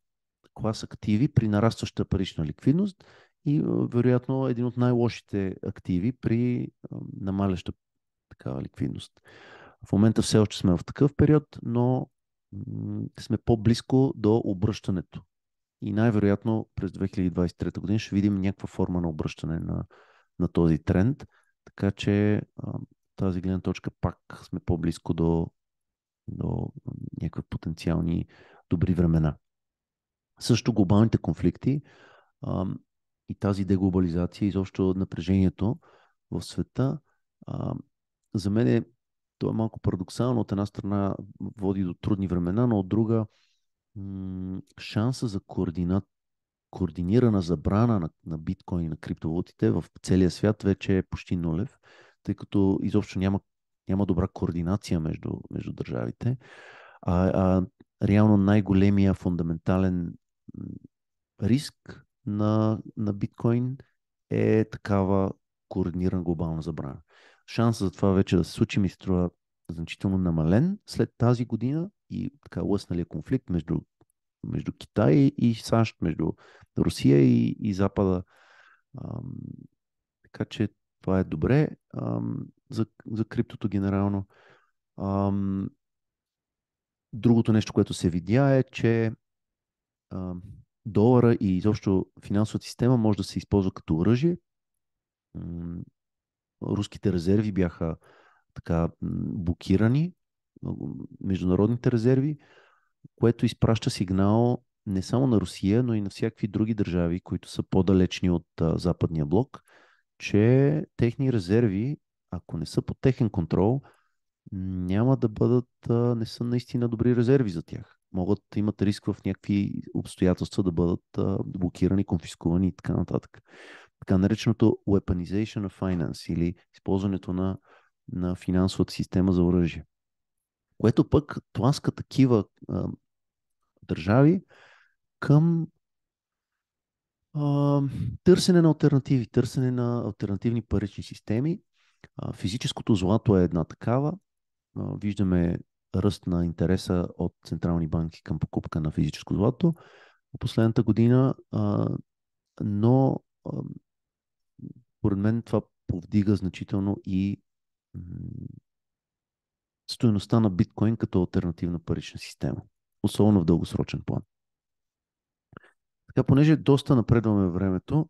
клас активи при нарастваща парична ликвидност и вероятно един от най-лошите активи при намаляща такава ликвидност. В момента все още сме в такъв период, но сме по-близко до обръщането. И най-вероятно през 2023 година ще видим някаква форма на обръщане на, на този тренд. Така че тази гледна точка пак сме по-близко до, до някакви потенциални добри времена. Също глобалните конфликти а, и тази деглобализация, изобщо напрежението в света а, за мен е, то е малко парадоксално. От една страна води до трудни времена, но от друга м- шанса за координа, координирана забрана на, на биткоин и на криптовалутите в целия свят вече е почти нулев, тъй като изобщо няма, няма добра координация между, между държавите. А, а реално най-големия фундаментален риск на, на биткоин е такава координирана глобална забрана шанса за това вече да се случи ми струва значително намален след тази година и така лъсналия конфликт между, между Китай и САЩ, между Русия и, и Запада. Ам, така че това е добре ам, за, за криптото генерално. Ам, другото нещо, което се видя е, че ам, долара и изобщо финансовата система може да се използва като оръжие руските резерви бяха така блокирани, международните резерви, което изпраща сигнал не само на Русия, но и на всякакви други държави, които са по-далечни от а, западния блок, че техни резерви, ако не са под техен контрол, няма да бъдат, а, не са наистина добри резерви за тях. Могат да имат риск в някакви обстоятелства да бъдат а, блокирани, конфискувани и така нататък така нареченото weaponization of finance или използването на, на финансовата система за оръжие. Което пък тласка такива а, държави към а, търсене на альтернативи, търсене на альтернативни парични системи. А, физическото злато е една такава. А, виждаме ръст на интереса от централни банки към покупка на физическо злато последната година, а, но според мен това повдига значително и стоеността на биткоин като альтернативна парична система, особено в дългосрочен план. Така, понеже доста напредваме времето,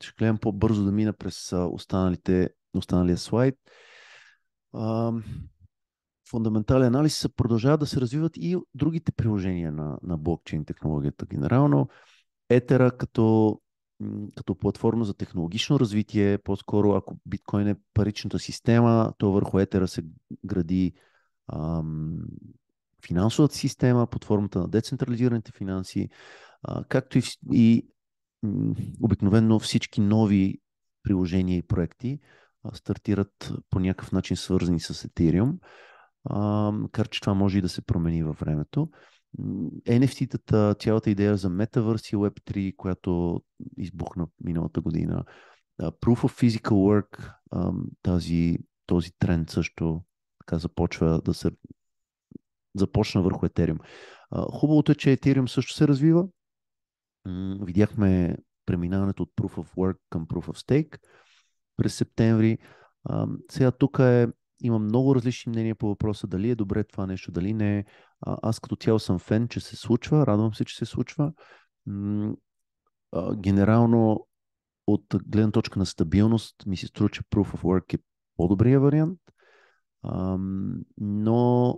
ще гледам по-бързо да мина през останалите, останалия слайд. Фундаментален анализ продължава да се развиват и другите приложения на, на блокчейн технологията генерално. Етера като като платформа за технологично развитие, по-скоро ако биткоин е паричната система, то върху етера се гради ам, финансовата система под формата на децентрализираните финанси, а, както и, и обикновено всички нови приложения и проекти а, стартират по някакъв начин свързани с Ethereum, а, макар че това може и да се промени във времето. NFT-тата, цялата идея за Metaverse и Web3, която избухна миналата година, Proof of Physical Work, тази, този тренд също така започва да се започна върху Ethereum. Хубавото е, че Ethereum също се развива. Видяхме преминаването от Proof of Work към Proof of Stake през септември. Сега тук е, има много различни мнения по въпроса дали е добре това нещо, дали не е. А, аз като цяло съм фен, че се случва, радвам се, че се случва. а, генерално от гледна точка на стабилност ми се струва, че Proof of Work е по-добрия вариант, а, но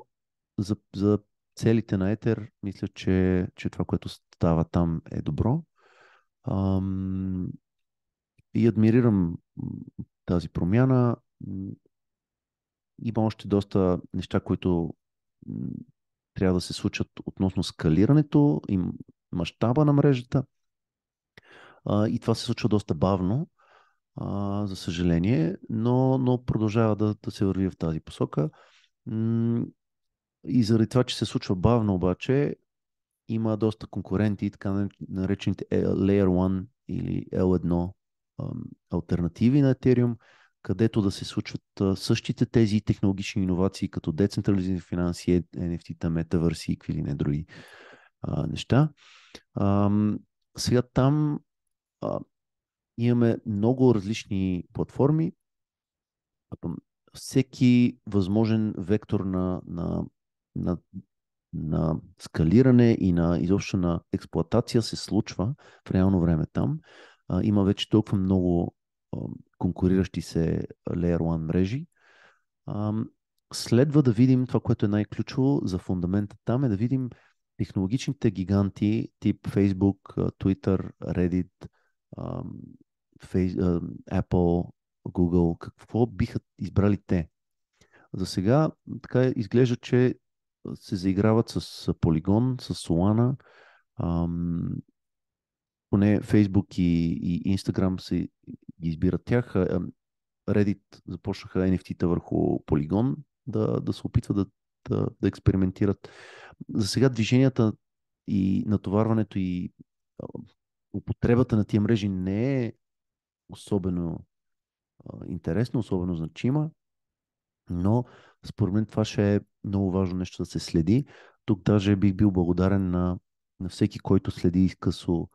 за, за целите на Етер мисля, че, че това, което става там е добро. А, и адмирирам тази промяна. Има още доста неща, които трябва да се случат относно скалирането и мащаба на мрежата. А, и това се случва доста бавно, а, за съжаление, но, но продължава да, да се върви в тази посока. И заради това, че се случва бавно обаче, има доста конкуренти, така наречените е, Layer 1 или L1 альтернативи на Ethereum, където да се случват същите тези технологични иновации, като децентрализирани финанси, NFT-та, метавърси и какви ли не други а, неща. А, сега там а, имаме много различни платформи. Всеки възможен вектор на, на, на, на скалиране и на изобщо на експлоатация се случва в реално време там. А, има вече толкова много конкуриращи се Layer 1 мрежи. Следва да видим това, което е най-ключово за фундамента там, е да видим технологичните гиганти тип Facebook, Twitter, Reddit, Apple, Google, какво биха избрали те. За сега така изглежда, че се заиграват с Polygon, с Solana, поне Facebook и, и Instagram се ги избират тях. Reddit започнаха NFT-та върху Polygon да, да се опитват да, да, да експериментират. За сега движенията и натоварването и употребата на тия мрежи не е особено интересно, особено значима, но според мен това ще е много важно нещо да се следи. Тук даже бих бил благодарен на, на всеки, който следи изкъсо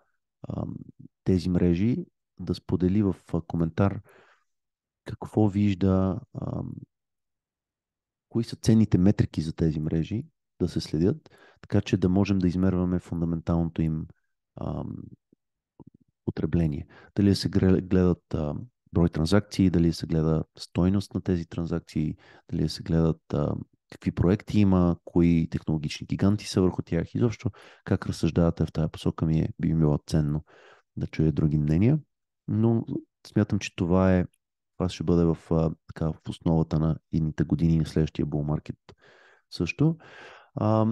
тези мрежи, да сподели в коментар какво вижда, кои са ценните метрики за тези мрежи да се следят, така че да можем да измерваме фундаменталното им потребление. Дали се гледат брой транзакции, дали се гледа стойност на тези транзакции, дали се гледат какви проекти има, кои технологични гиганти са върху тях. Изобщо как разсъждавате в тази посока ми е, би ми било ценно да чуя други мнения. Но смятам, че това е това ще бъде в, така, в основата на едните години на следващия bull market също. А,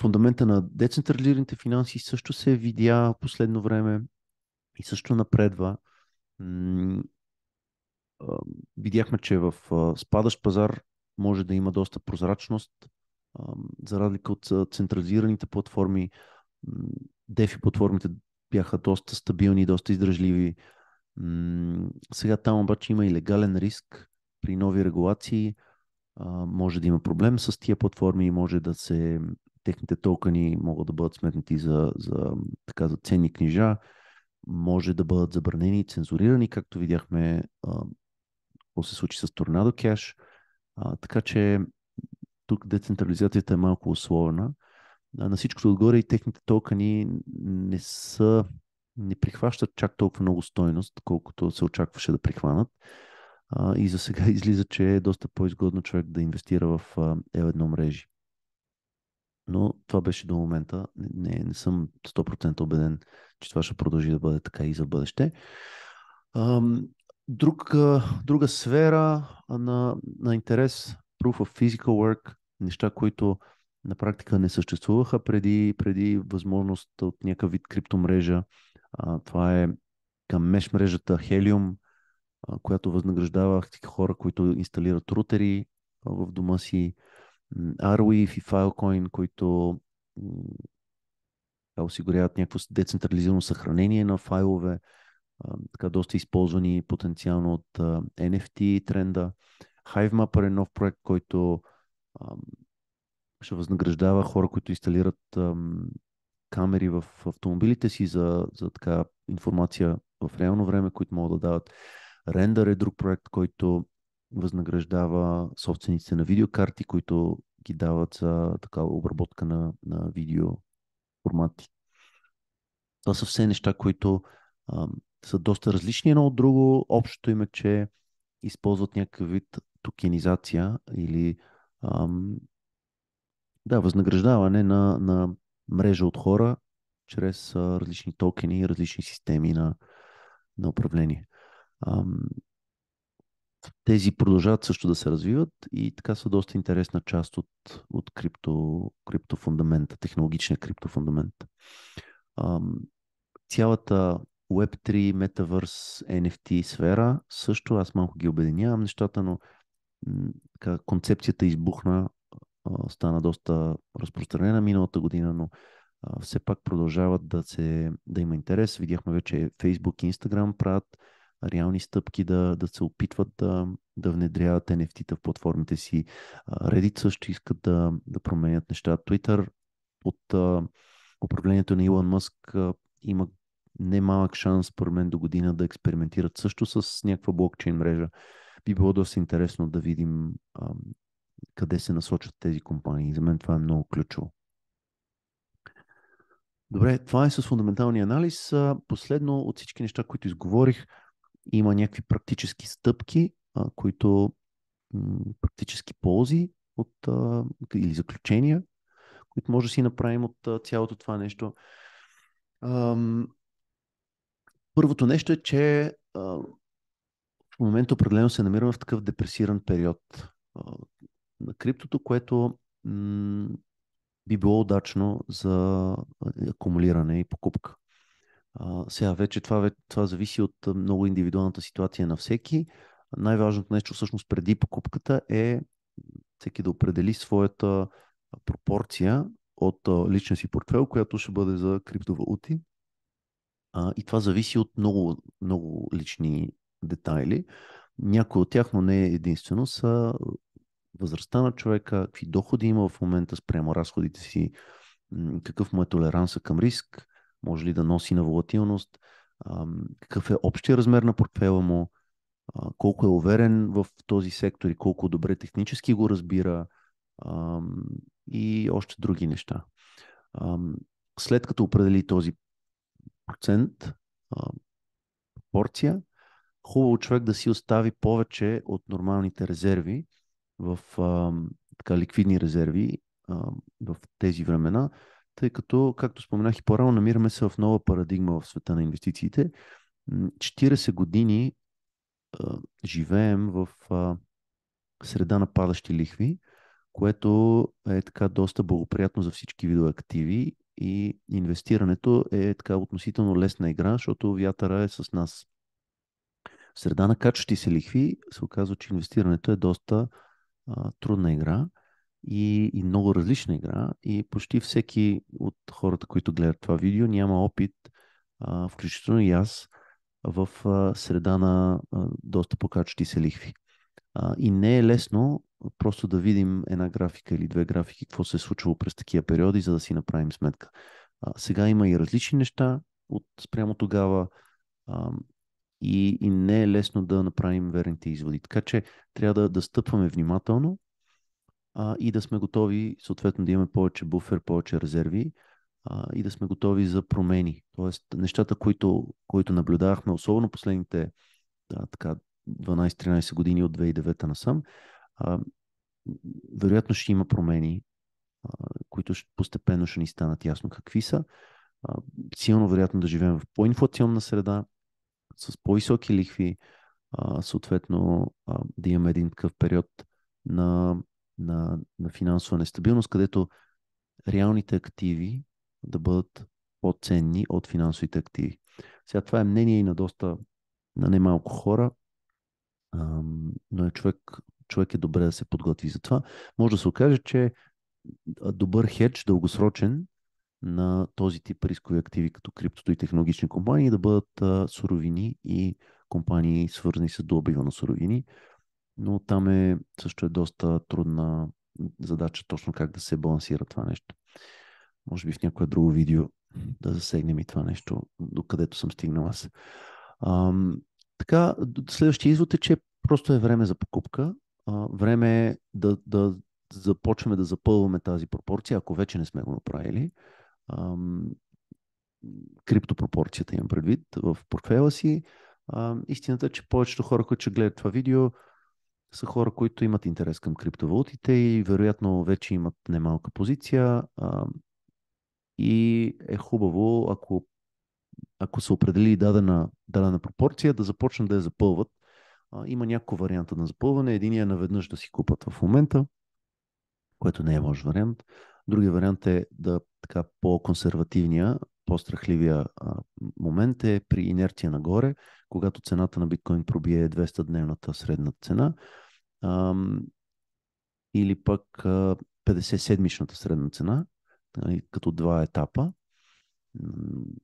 фундамента на децентрализираните финанси също се видя в последно време и също напредва. Видяхме, че в спадащ пазар може да има доста прозрачност, за разлика от централизираните платформи, дефи платформите бяха доста стабилни, доста издръжливи. Сега там обаче има и легален риск при нови регулации. Може да има проблем с тия платформи, може да се техните токени могат да бъдат сметнати за, за, така, за ценни книжа, може да бъдат забранени и цензурирани, както видяхме какво се случи с Торнадо Кеш. А, така че тук децентрализацията е малко условна. А на всичкото отгоре и техните токени не са не прихващат чак толкова много стойност, колкото се очакваше да прихванат. А, и за сега излиза, че е доста по-изгодно човек да инвестира в L1 мрежи. Но това беше до момента. Не, не съм 100% убеден, че това ще продължи да бъде така и за бъдеще. Ам, друг, друга сфера на, на интерес, proof of physical work, неща, които на практика не съществуваха преди, преди възможност от някакъв вид криптомрежа. А, това е към меш мрежата Helium, а, която възнаграждава хора, които инсталират рутери в дома си, Arweave и Filecoin, които осигуряват някакво децентрализирано съхранение на файлове така доста използвани потенциално от NFT тренда. HiveMapper е нов проект, който ще възнаграждава хора, които инсталират камери в автомобилите си за, за така информация в реално време, които могат да дават. Render е друг проект, който възнаграждава собствениците на видеокарти, които ги дават за такава обработка на, на видео формати. Това са все неща, които са доста различни едно от друго. Общото им е, че използват някакъв вид токенизация или ам, да, възнаграждаване на, на мрежа от хора чрез а, различни токени и различни системи на, на управление. Ам, тези продължават също да се развиват и така са доста интересна част от, от крипто, криптофундамента, технологичния криптофундамент. Ам, цялата Web3, Metaverse, NFT сфера, също аз малко ги обединявам нещата, но така, концепцията избухна, стана доста разпространена миналата година, но все пак продължават да, се, да има интерес. Видяхме вече Facebook и Instagram правят реални стъпки да, да се опитват да, да внедряват NFT-та в платформите си. Reddit също искат да, да променят неща. Twitter от управлението на Илон Мъск има немалък шанс, според мен, до година да експериментират също с някаква блокчейн мрежа. Би било доста интересно да видим а, къде се насочат тези компании. За мен това е много ключово. Добре, това е с фундаменталния анализ. Последно от всички неща, които изговорих, има някакви практически стъпки, а, които м- практически ползи от, а, или заключения, които може да си направим от а, цялото това нещо. Ам, Първото нещо е, че а, в момента определено се намираме в такъв депресиран период а, на криптото, което м- би било удачно за акумулиране и покупка. А, сега вече това, това зависи от много индивидуалната ситуация на всеки. Най-важното нещо всъщност преди покупката е всеки да определи своята пропорция от личния си портфел, която ще бъде за криптовалути а, и това зависи от много, много лични детайли. Някои от тях, но не единствено, са възрастта на човека, какви доходи има в момента спрямо разходите си, какъв му е толеранса към риск, може ли да носи на волатилност, какъв е общия размер на портфела му, колко е уверен в този сектор и колко добре технически го разбира и още други неща. След като определи този процент, а, порция, хубаво човек да си остави повече от нормалните резерви в а, така, ликвидни резерви а, в тези времена, тъй като, както споменах и по-рано, намираме се в нова парадигма в света на инвестициите. 40 години а, живеем в а, среда на падащи лихви, което е така доста благоприятно за всички видове активи и инвестирането е така относително лесна игра, защото вятъра е с нас. В среда на качващи се лихви се оказва, че инвестирането е доста а, трудна игра и, и много различна игра и почти всеки от хората, които гледат това видео, няма опит, а, включително и аз, в а, среда на а, доста качащи се лихви. А, и не е лесно просто да видим една графика или две графики, какво се е случило през такива периоди, за да си направим сметка. А, сега има и различни неща от спрямо тогава а, и, и не е лесно да направим верните изводи. Така че трябва да, да стъпваме внимателно а, и да сме готови, съответно, да имаме повече буфер, повече резерви а, и да сме готови за промени. Тоест, нещата, които, които наблюдавахме, особено последните да, така, 12-13 години от 2009 насам, а, вероятно ще има промени, а, които постепенно ще ни станат ясно какви са. А, силно вероятно да живеем в по-инфлационна среда, с по-високи лихви, а, съответно а, да имаме един такъв период на, на, на финансова нестабилност, където реалните активи да бъдат по-ценни от финансовите активи. Сега това е мнение и на доста на немалко хора но е човек, човек е добре да се подготви за това. Може да се окаже, че добър хедж, дългосрочен, на този тип рискови активи, като криптото и технологични компании, да бъдат а, суровини и компании, свързани с добива на суровини. Но там е, също е доста трудна задача точно как да се балансира това нещо. Може би в някое друго видео да засегнем и това нещо, докъдето съм стигнал аз. Така, следващия извод е, че просто е време за покупка. време е да, да започваме да запълваме тази пропорция, ако вече не сме го направили. криптопропорцията имам предвид в портфела си. истината е, че повечето хора, които ще гледат това видео, са хора, които имат интерес към криптовалутите и вероятно вече имат немалка позиция. и е хубаво, ако ако са определили дадена, дадена пропорция, да започнат да я запълват. А, има няколко варианта на запълване. е наведнъж да си купат в момента, което не е лош вариант. Другия вариант е да така по-консервативния, по-страхливия а, момент е при инерция нагоре, когато цената на биткоин пробие 200-дневната средна цена а, или пък 50-седмичната средна цена, нали, като два етапа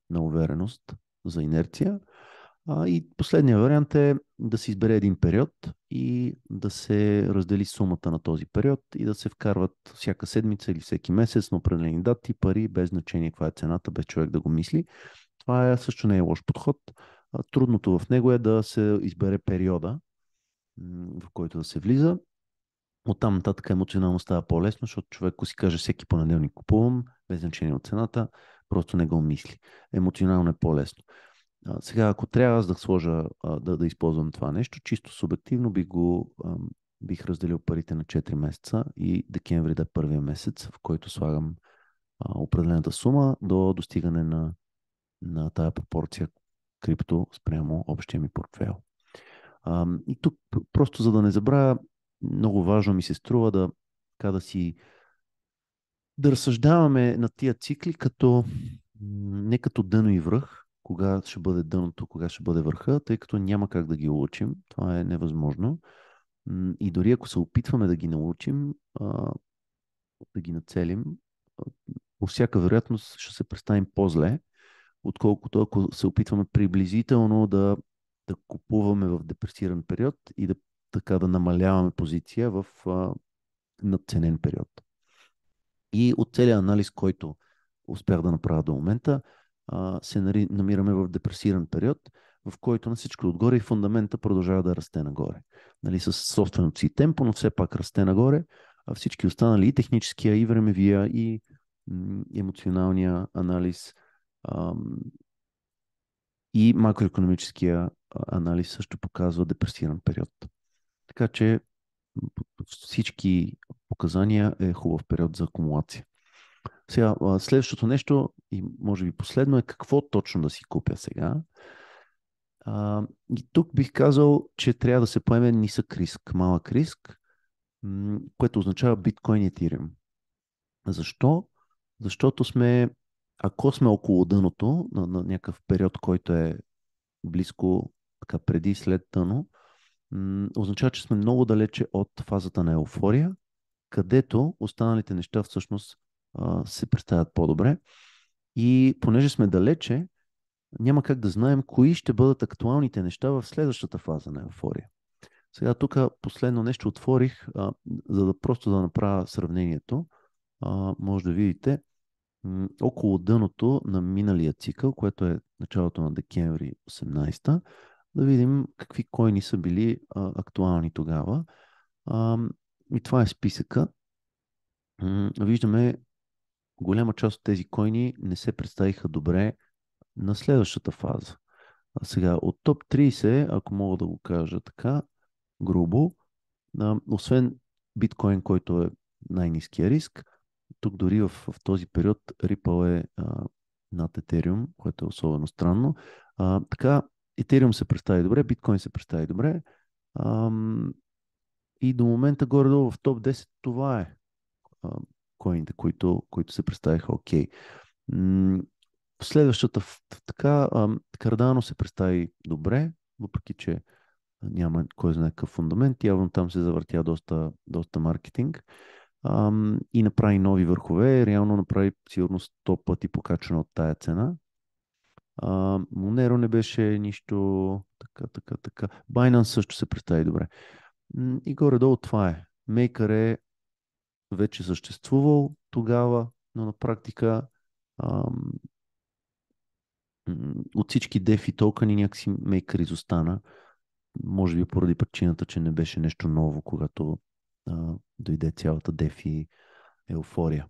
на увереност, за инерция. А, и последния вариант е да се избере един период и да се раздели сумата на този период и да се вкарват всяка седмица или всеки месец на определени дати пари, без значение каква е цената, без човек да го мисли. Това е, също не е лош подход. Трудното в него е да се избере периода, в който да се влиза. От там нататък емоционално става по-лесно, защото човек, ако си каже всеки понеделник купувам, без значение от цената, Просто не го мисли. Емоционално е по-лесно. А, сега, ако трябва аз да сложа, а, да, да използвам това нещо, чисто субективно би го а, бих разделил парите на 4 месеца и декември да е първия месец, в който слагам а, определената сума до достигане на, на тая пропорция крипто спрямо общия ми портфел. А, и тук, просто за да не забравя, много важно ми се струва да, така да си да разсъждаваме на тия цикли като не като дъно и връх, кога ще бъде дъното, кога ще бъде върха, тъй като няма как да ги улучим. Това е невъзможно. И дори ако се опитваме да ги научим, да ги нацелим, по всяка вероятност ще се представим по-зле, отколкото ако се опитваме приблизително да, да купуваме в депресиран период и да така да намаляваме позиция в надценен период. И от целият анализ, който успях да направя до момента, се намираме в депресиран период, в който на всичко отгоре и фундамента продължава да расте нагоре. Нали, с собственото си темпо, но все пак расте нагоре, а всички останали и техническия, и времевия, и емоционалния анализ, и макроекономическия анализ също показва депресиран период. Така че всички показания е хубав период за акумулация. Сега, следващото нещо и може би последно е какво точно да си купя сега. А, и тук бих казал, че трябва да се поеме нисък риск, малък риск, което означава биткоин и етириум. Защо? Защото сме, ако сме около дъното, на, на някакъв период, който е близко така преди и след дъно, означава, че сме много далече от фазата на еуфория, където останалите неща всъщност се представят по-добре. И понеже сме далече, няма как да знаем кои ще бъдат актуалните неща в следващата фаза на еуфория. Сега тук последно нещо отворих, а, за да просто да направя сравнението. А, може да видите м- около дъното на миналия цикъл, което е началото на декември 18 да видим какви коини са били а, актуални тогава. А, и това е списъка. Виждаме, голяма част от тези коини не се представиха добре на следващата фаза. А сега, от топ 30, ако мога да го кажа така, грубо, а, освен биткоин, който е най-низкия риск, тук дори в, в този период Ripple е а, над Ethereum, което е особено странно. А, така, Ethereum се представи добре, биткоин се представи добре. Ам, и до момента горе-долу в топ 10 това е ам, коините, които, които се представиха окей. Okay. следващата така, ам, Cardano се представи добре, въпреки че няма кой знае какъв фундамент. Явно там се завъртя доста, доста маркетинг ам, и направи нови върхове. Реално направи сигурно 100 пъти покачена от тая цена. Монеро не беше нищо така, така, така. Binance също се представи добре. И горе-долу това е. Maker е вече съществувал тогава, но на практика ам, от всички DeFi токени някакси Maker изостана. Може би поради причината, че не беше нещо ново, когато а, дойде цялата DeFi еуфория.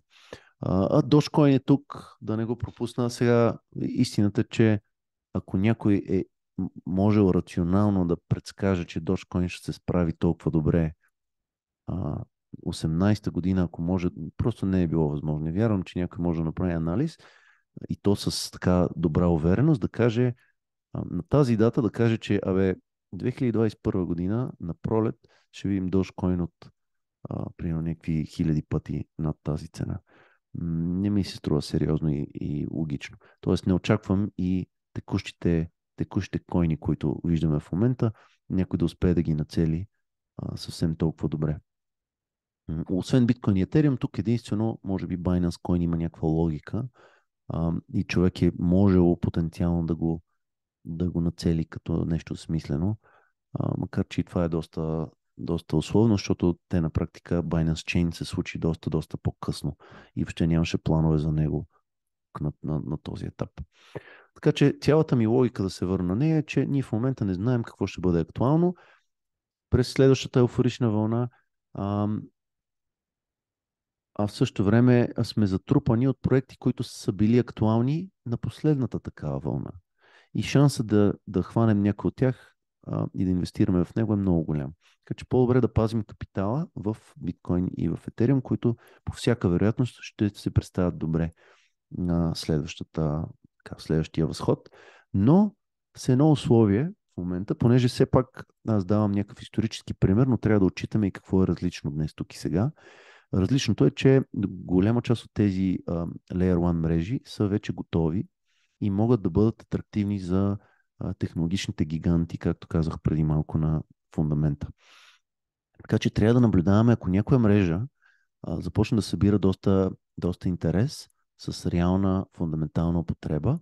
А Dogecoin е тук, да не го пропусна. Сега истината е, че ако някой е можел рационално да предскаже, че Dogecoin ще се справи толкова добре, а, 18-та година, ако може, просто не е било възможно. вярвам, че някой може да направи анализ и то с така добра увереност да каже на тази дата да каже, че абе, 2021 година на пролет ще видим Дошкоин от а, примерно някакви хиляди пъти над тази цена не ми се струва сериозно и, и логично. Тоест не очаквам и текущите, текущите койни, които виждаме в момента, някой да успее да ги нацели а, съвсем толкова добре. Освен биткоин и етериум, тук единствено, може би Binance Coin има някаква логика а, и човек е можело потенциално да го, да го нацели като нещо смислено, а, макар че и това е доста доста условно, защото те на практика Binance Chain се случи доста, доста по-късно и въобще нямаше планове за него на, на, на този етап. Така че цялата ми логика да се върна на нея е, че ние в момента не знаем какво ще бъде актуално. През следващата еуфорична вълна а, а в същото време сме затрупани от проекти, които са били актуални на последната такава вълна. И шанса да, да хванем някой от тях а, и да инвестираме в него е много голям. Така че по-добре да пазим капитала в биткоин и в етериум, които по всяка вероятност ще се представят добре на следващата, така, следващия възход. Но с едно условие в момента, понеже все пак аз давам някакъв исторически пример, но трябва да отчитаме и какво е различно днес тук и сега. Различното е, че голяма част от тези а, Layer 1 мрежи са вече готови и могат да бъдат атрактивни за технологичните гиганти, както казах преди малко на фундамента. Така че трябва да наблюдаваме, ако някоя мрежа а, започне да събира доста, доста интерес с реална фундаментална употреба,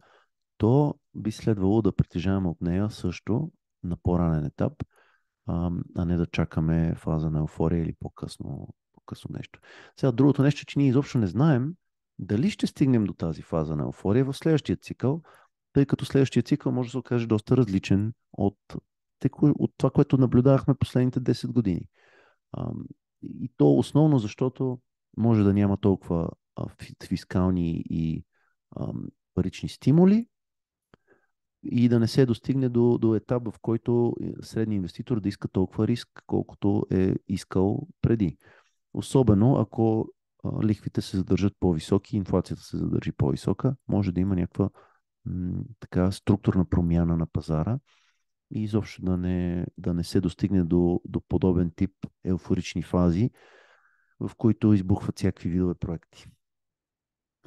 то би следвало да притежаваме от нея също на по-ранен етап, а, а не да чакаме фаза на еуфория или по-късно, по-късно нещо. Сега другото нещо, че ние изобщо не знаем дали ще стигнем до тази фаза на еуфория в следващия цикъл, тъй като следващия цикъл може да се окаже доста различен от, от това, което наблюдавахме последните 10 години. И то основно, защото може да няма толкова фискални и парични стимули и да не се достигне до, до етап, в който е, средният инвеститор да иска толкова риск, колкото е искал преди. Особено ако лихвите се задържат по-високи, инфлацията се задържи по-висока, може да има някаква така структурна промяна на пазара и изобщо да не, да не се достигне до, до подобен тип еуфорични фази, в които избухват всякакви видове проекти.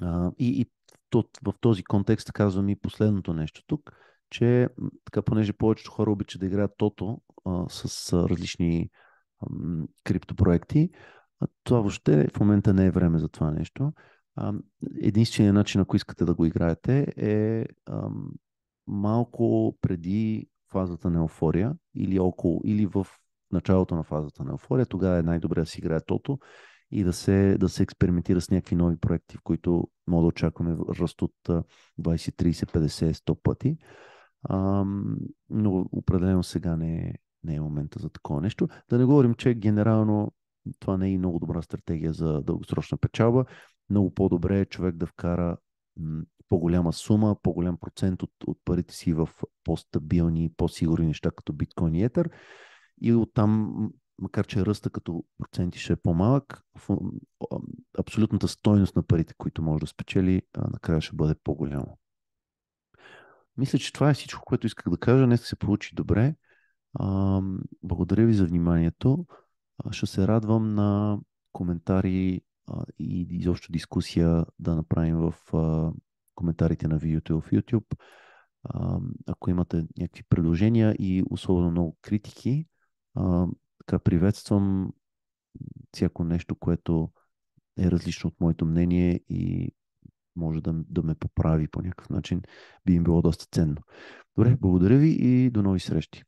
А, и и тот, в този контекст казвам и последното нещо тук, че така, понеже повечето хора обичат да играят тото а, с а, различни а, м, криптопроекти, а това въобще в момента не е време за това нещо единственият начин, ако искате да го играете, е малко преди фазата на еуфория или около, или в началото на фазата на еуфория, тогава е най-добре да си играе тото и да се, да се експериментира с някакви нови проекти, в които мога да очакваме ръст от 20, 30, 50, 100 пъти. но определено сега не е, не е момента за такова нещо. Да не говорим, че генерално това не е и много добра стратегия за дългосрочна печалба много по-добре е човек да вкара по-голяма сума, по-голям процент от, от парите си в по-стабилни, по-сигурни неща, като биткоин и етер. И оттам, макар че ръста като проценти ще е по-малък, абсолютната стойност на парите, които може да спечели, накрая ще бъде по-голяма. Мисля, че това е всичко, което исках да кажа. Днес се получи добре. благодаря ви за вниманието. Ще се радвам на коментари и изобщо дискусия да направим в а, коментарите на видеото в YouTube. А, ако имате някакви предложения и особено много критики, а, така приветствам всяко нещо, което е различно от моето мнение и може да, да ме поправи по някакъв начин, би им било доста ценно. Добре, благодаря ви и до нови срещи.